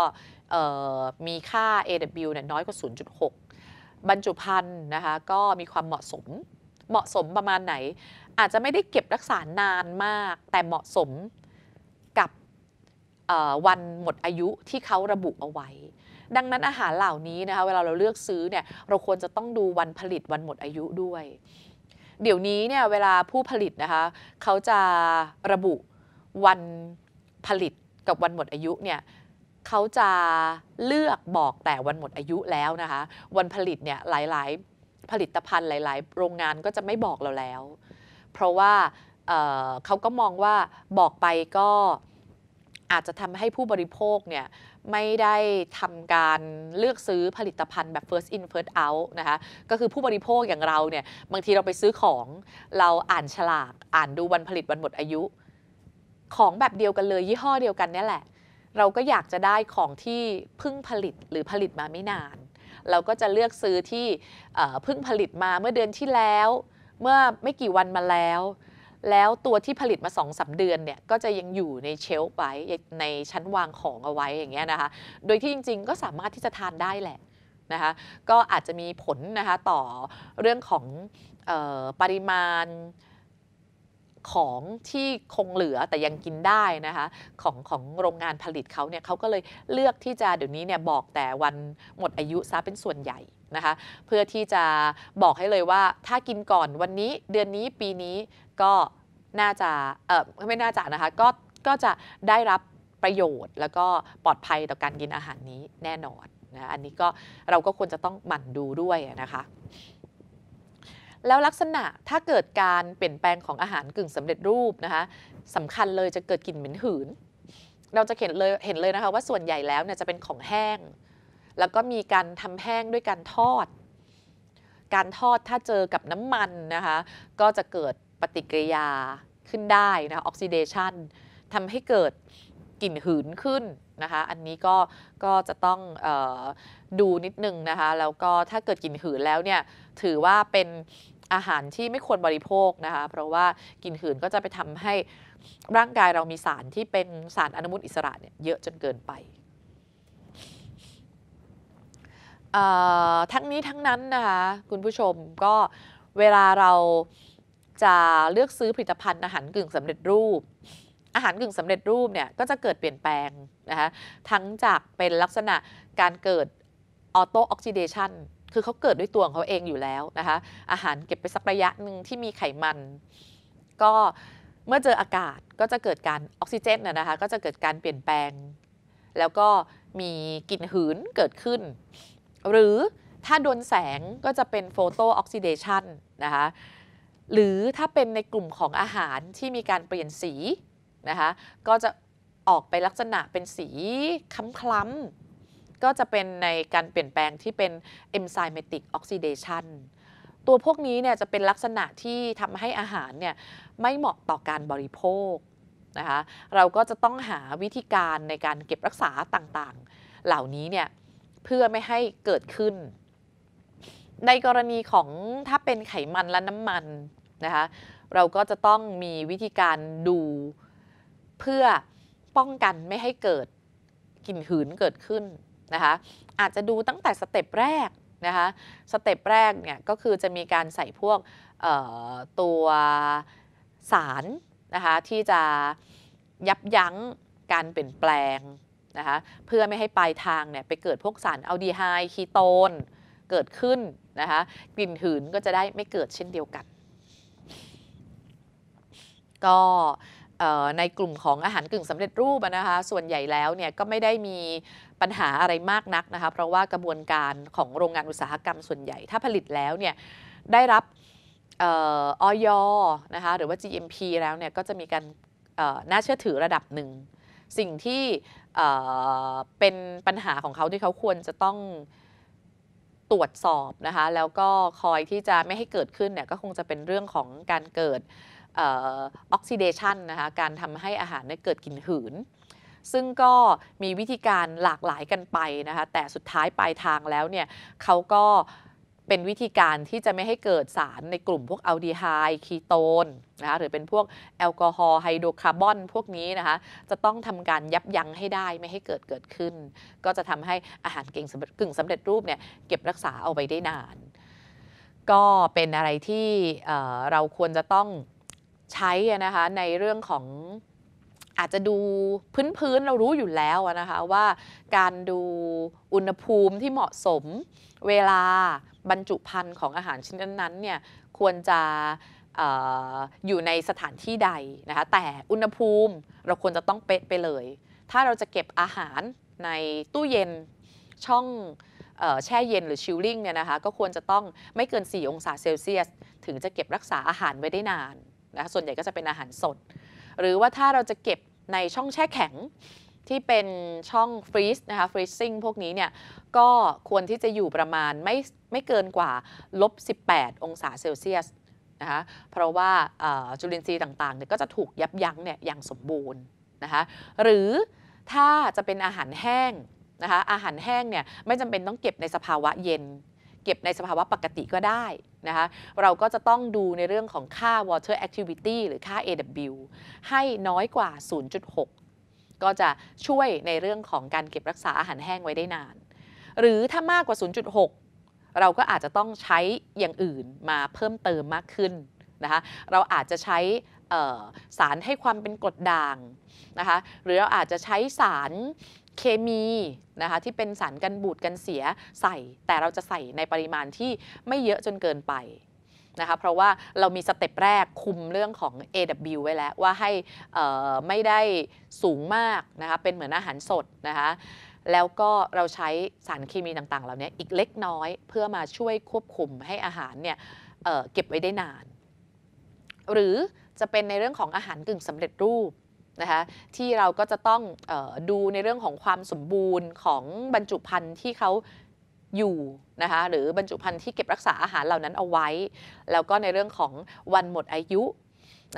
มีค่า AW เนี่ยน้อยกว่า 0.6 บรรจุภัณฑ์นะคะ ก็มีความเหมาะสมเหมาะสมประมาณไหน อาจจะไม่ได้เก็บรักษานานมาก แต่เหมาะสมกับวันหมดอายุที่เขาระบุเอาไว้ ดังนั้นอาหารเหล่านี้นะคะเวลาเราเลือกซื้อเนี่ยเราควรจะต้องดูวันผลิตวันหมดอายุด้วย เดี๋ยวนี้เนี่ยเวลาผู้ผลิตนะคะเขาจะระบุวันผลิตกับวันหมดอายุเนี่ยเขาจะเลือกบอกแต่วันหมดอายุแล้วนะคะวันผลิตเนี่ยหลายๆผลิตภัณฑ์หลายๆ โรงงานก็จะไม่บอกเราแล้ว เพราะว่าเเขาก็มองว่าบอกไปก็อาจจะทำให้ผู้บริโภคเนี่ยไม่ได้ทำการเลือกซื้อผลิตภัณฑ์แบบ first in first out นะคะก็คือผู้บริโภคอย่างเราเนี่ยบางทีเราไปซื้อของเราอ่านฉลากอ่านดูวันผลิตวันหมดอายุของแบบเดียวกันเลยยี่ห้อเดียวกันนี่แหละเราก็อยากจะได้ของที่เพิ่งผลิตหรือผลิตมาไม่นาน เราก็จะเลือกซื้อที่เพิ่งผลิตมาเมื่อเดือนที่แล้ว เมื่อไม่กี่วันมาแล้ว แล้วตัวที่ผลิตมาสองสาเดือนเนี่ยก็จะยังอยู่ในเชลฟ์ไว้ในชั้นวางของเอาไว้อย่างเงี้ยนะคะโดยที่จริงๆ ก็สามารถที่จะทานได้แหละนะคะก็อาจจะมีผลนะคะต่อเรื่องของออปริมาณของที่คงเหลือแต่ยังกินได้นะคะของของโรงงานผลิตเขาเนี่ยเขาก็เลยเลือกที่จะเดี๋ยวนี้เนี่ยบอกแต่วันหมดอายุซะเป็นส่วนใหญ่นะคะเพื่อที่จะบอกให้เลยว่าถ้ากินก่อนวันนี้เดือนนี้ปีนี้ก็น่าจะเออไม่น่าจะนะคะก็ก็จะได้รับประโยชน์ แล้วก็ปลอดภัยต่อการกินอาหารนี้แน่นอนนะอันนี้ก็เราก็ควรจะต้องหมั่นดูด้วยนะคะแล้วลักษณะถ้าเกิดการเปลี่ยนแปลงของอาหารกึ่งสำเร็จรูป นะคะสำคัญเลยจะเกิดกลิ่นเหม็นหืน เราจะเห็นเลยเห็นเลยนะคะว่าส่วนใหญ่แล้วเนี่ยจะเป็นของแห้งแล้วก็มีการทำแห้งด้วยการทอด การทอดถ้าเจอกับน้ำมันนะคะก็จะเกิดปฏิกิริยาขึ้นได้นะะออกซิเดชันทำให้เกิดกลิ่นหืนขึ้นนะคะอันนี้ก็ก็จะต้องออดูนิดนึงนะคะแล้วก็ถ้าเกิดกลิ่นหืนแล้วเนี่ยถือว่าเป็นอาหารที่ไม่ควรบริโภคนะคะเพราะว่ากินหืนก็จะไปทำให้ร่างกายเรามีสารที่เป็นสารอนุมูลอิสระเนี่ยเยอะจนเกินไป ทั้งนี้ทั้งนั้นนะคะคุณผู้ชมก็เวลาเราจะเลือกซื้อผลิตภัณฑ์อาหารกึ่งสำเร็จรูป อาหารกึ่งสำเร็จรูปเนี่ยก็จะเกิดเปลี่ยนแปลงนะคะทั้งจากเป็นลักษณะการเกิดออโตออกซิเดชันคือเขาเกิดด้วยตัวของเขาเองอยู่แล้วนะคะอาหารเก็บไปสักระยะหนึ่งที่มีไขมันก็เมื่อเจออากาศก็จะเกิดการออกซิเจนนะคะก็จะเกิดการเปลี่ยนแปลง แล้วก็มีกลิ่นหืนเกิดขึ้น หรือถ้าโดนแสงก็จะเป็นโฟโตออกซิเดชันนะคะหรือถ้าเป็นในกลุ่มของอาหารที่มีการเปลี่ยนสีนะคะก็จะออกไปลักษณะเป็นสีคล้ำก็จะเป็นในการเปลี่ยนแปลงที่เป็น enzymatic oxidation ตัวพวกนี้เนี่ยจะเป็นลักษณะที่ทำให้อาหารเนี่ยไม่เหมาะต่อการบริโภคนะคะ เราก็จะต้องหาวิธีการในการเก็บรักษาต่าง ๆ เหล่านี้เนี่ยเพื่อไม่ให้เกิดขึ้น ในกรณีของถ้าเป็นไขมันและน้ำมันนะคะเราก็จะต้องมีวิธีการดูเพื่อป้องกันไม่ให้เกิดกลิ่นหืนเกิดขึ้นนะคะอาจจะดูตั้งแต่สเต็ปแรกนะคะสเต็ปแรกเนี่ยก็คือจะมีการใส่พวกตัวสารนะคะที่จะยับยั้งการเปลี่ยนแปลงนะคะเพื่อไม่ให้ปลายทางเนี่ยไปเกิดพวกสารอัลดีไฮด์คีโตนเกิดขึ้นนะคะกลิ่นหืนก็จะได้ไม่เกิดเช่นเดียวกัน ก็ในกลุ่มของอาหารกึ่งสำเร็จรูปนะคะส่วนใหญ่แล้วเนี่ยก็ไม่ได้มีปัญหาอะไรมากนักนะคะ เพราะว่ากระบวนการของโรงงานอุตสาหกรรมส่วนใหญ่ ถ้าผลิตแล้วเนี่ยได้รับออยนะคะหรือว่า GMP แล้วเนี่ยก็จะมีการน่าเชื่อถือระดับหนึ่ง สิ่งที่เป็นปัญหาของเขาที่เขาควรจะต้องตรวจสอบนะคะ แล้วก็คอยที่จะไม่ให้เกิดขึ้นเนี่ยก็คงจะเป็นเรื่องของการเกิดออกซิเดชันนะคะ การทำให้อาหารเกิดกลิ่นหืนซึ่งก็มีวิธีการหลากหลายกันไปนะคะแต่สุดท้ายปลายทางแล้วเนี่ยเขาก็เป็นวิธีการที่จะไม่ให้เกิดสารในกลุ่มพวกอัลดีไฮด์คีโตนนะคะหรือเป็นพวกแอลกอฮอล์ไฮโดรคาร์บอน พวกนี้นะคะจะต้องทำการยับยั้งให้ได้ ไม่ให้เกิดเกิดขึ้น ก็จะทำให้อาหารเก่งกึ่งสาเร็จรูปเนี่ยเก็บรักษาเอาไว้ได้นาน ก็เป็นอะไรที่เราควรจะต้องใช้นะคะในเรื่องของอาจจะดูพื้นๆเรารู้อยู่แล้วนะคะว่าการดูอุณหภูมิที่เหมาะสม เวลาบรรจุภัณฑ์ของอาหารชิ้นนั้นๆเนี่ยควรจะอยู่ในสถานที่ใดนะคะแต่อุณหภูมิเราควรจะต้องเป๊ะไปเลย ถ้าเราจะเก็บอาหารในตู้เย็นช่องแช่เย็นหรือชิลลิ่งเนี่ยนะคะก็ควรจะต้องไม่เกิน 4 องศาเซลเซียส ถึงจะเก็บรักษาอาหารไว้ได้นานนะคะส่วนใหญ่ก็จะเป็นอาหารสด หรือว่าถ้าเราจะเก็บในช่องแช่แข็งที่เป็นช่องฟรีซนะคะฟรีซิ่งพวกนี้เนี่ยก็ควรที่จะอยู่ประมาณไม่ไม่เกินกว่าลบ18องศาเซลเซียสนะคะเพราะว่าจุลินทรีย์ต่างๆเนี่ยก็จะถูกยับยั้งเนี่ยอย่างสมบูรณ์นะคะหรือถ้าจะเป็นอาหารแห้งนะคะอาหารแห้งเนี่ยไม่จำเป็นต้องเก็บในสภาวะเย็น เก็บในสภาวะปกติก็ได้นะคะเราก็จะต้องดูในเรื่องของค่า water activity หรือค่า AW ให้น้อยกว่า 0.6 ก็จะช่วยในเรื่องของการเก็บรักษาอาหารแห้งไว้ได้นาน หรือถ้ามากกว่า 0.6 เราก็อาจจะต้องใช้อย่างอื่นมาเพิ่มเติมมากขึ้นนะคะเราอาจจะใช้สารให้ความเป็นกรดด่างนะคะ หรือเราอาจจะใช้สารเคมีนะคะที่เป็นสารกันบูดกันเสียใส่ แต่เราจะใส่ในปริมาณที่ไม่เยอะจนเกินไปนะคะเพราะว่าเรามีสเต็ปแรกคุมเรื่องของ AW ไว้แล้วว่าให้ไม่ได้สูงมากนะคะเป็นเหมือนอาหารสดนะคะแล้วก็เราใช้สารเคมีต่างๆเหล่านี้อีกเล็กน้อยเพื่อมาช่วยควบคุมให้อาหารเนี่ยเเก็บไว้ได้นาน หรือจะเป็นในเรื่องของอาหารกึ่งสำเร็จรูปนะคะที่เราก็จะต้องออดูในเรื่องของความสมบูรณ์ของบรรจุภัณฑ์ที่เขาอยู่นะคะหรือบรรจุภัณฑ์ที่เก็บรักษาอาหารเหล่านั้นเอาไว้ แล้วก็ในเรื่องของวันหมดอายุ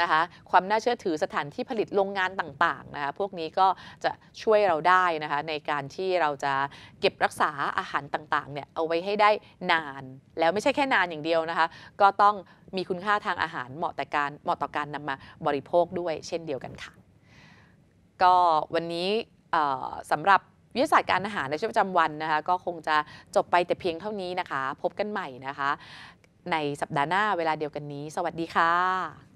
นะคะความน่าเชื่อถือสถานที่ผลิตโรงงานต่างๆนะคะพวกนี้ก็จะช่วยเราได้นะคะในการที่เราจะเก็บรักษาอาหารต่าง ๆเนี่ยเอาไว้ให้ได้นานแล้วไม่ใช่แค่นานอย่างเดียวนะคะก็ต้องมีคุณค่าทางอาหารเหมาะแต่การเหมาะต่อการนำมาบริโภคด้วย เช่นเดียวกันค่ะก็วันนี้สำหรับวิทยาศาสตร์การอาหารในชีวิตประจำวันนะคะ ก็คงจะจบไปแต่เพียงเท่านี้นะคะ พบกันใหม่นะคะ ในสัปดาห์หน้าเวลาเดียวกันนี้ สวัสดีค่ะ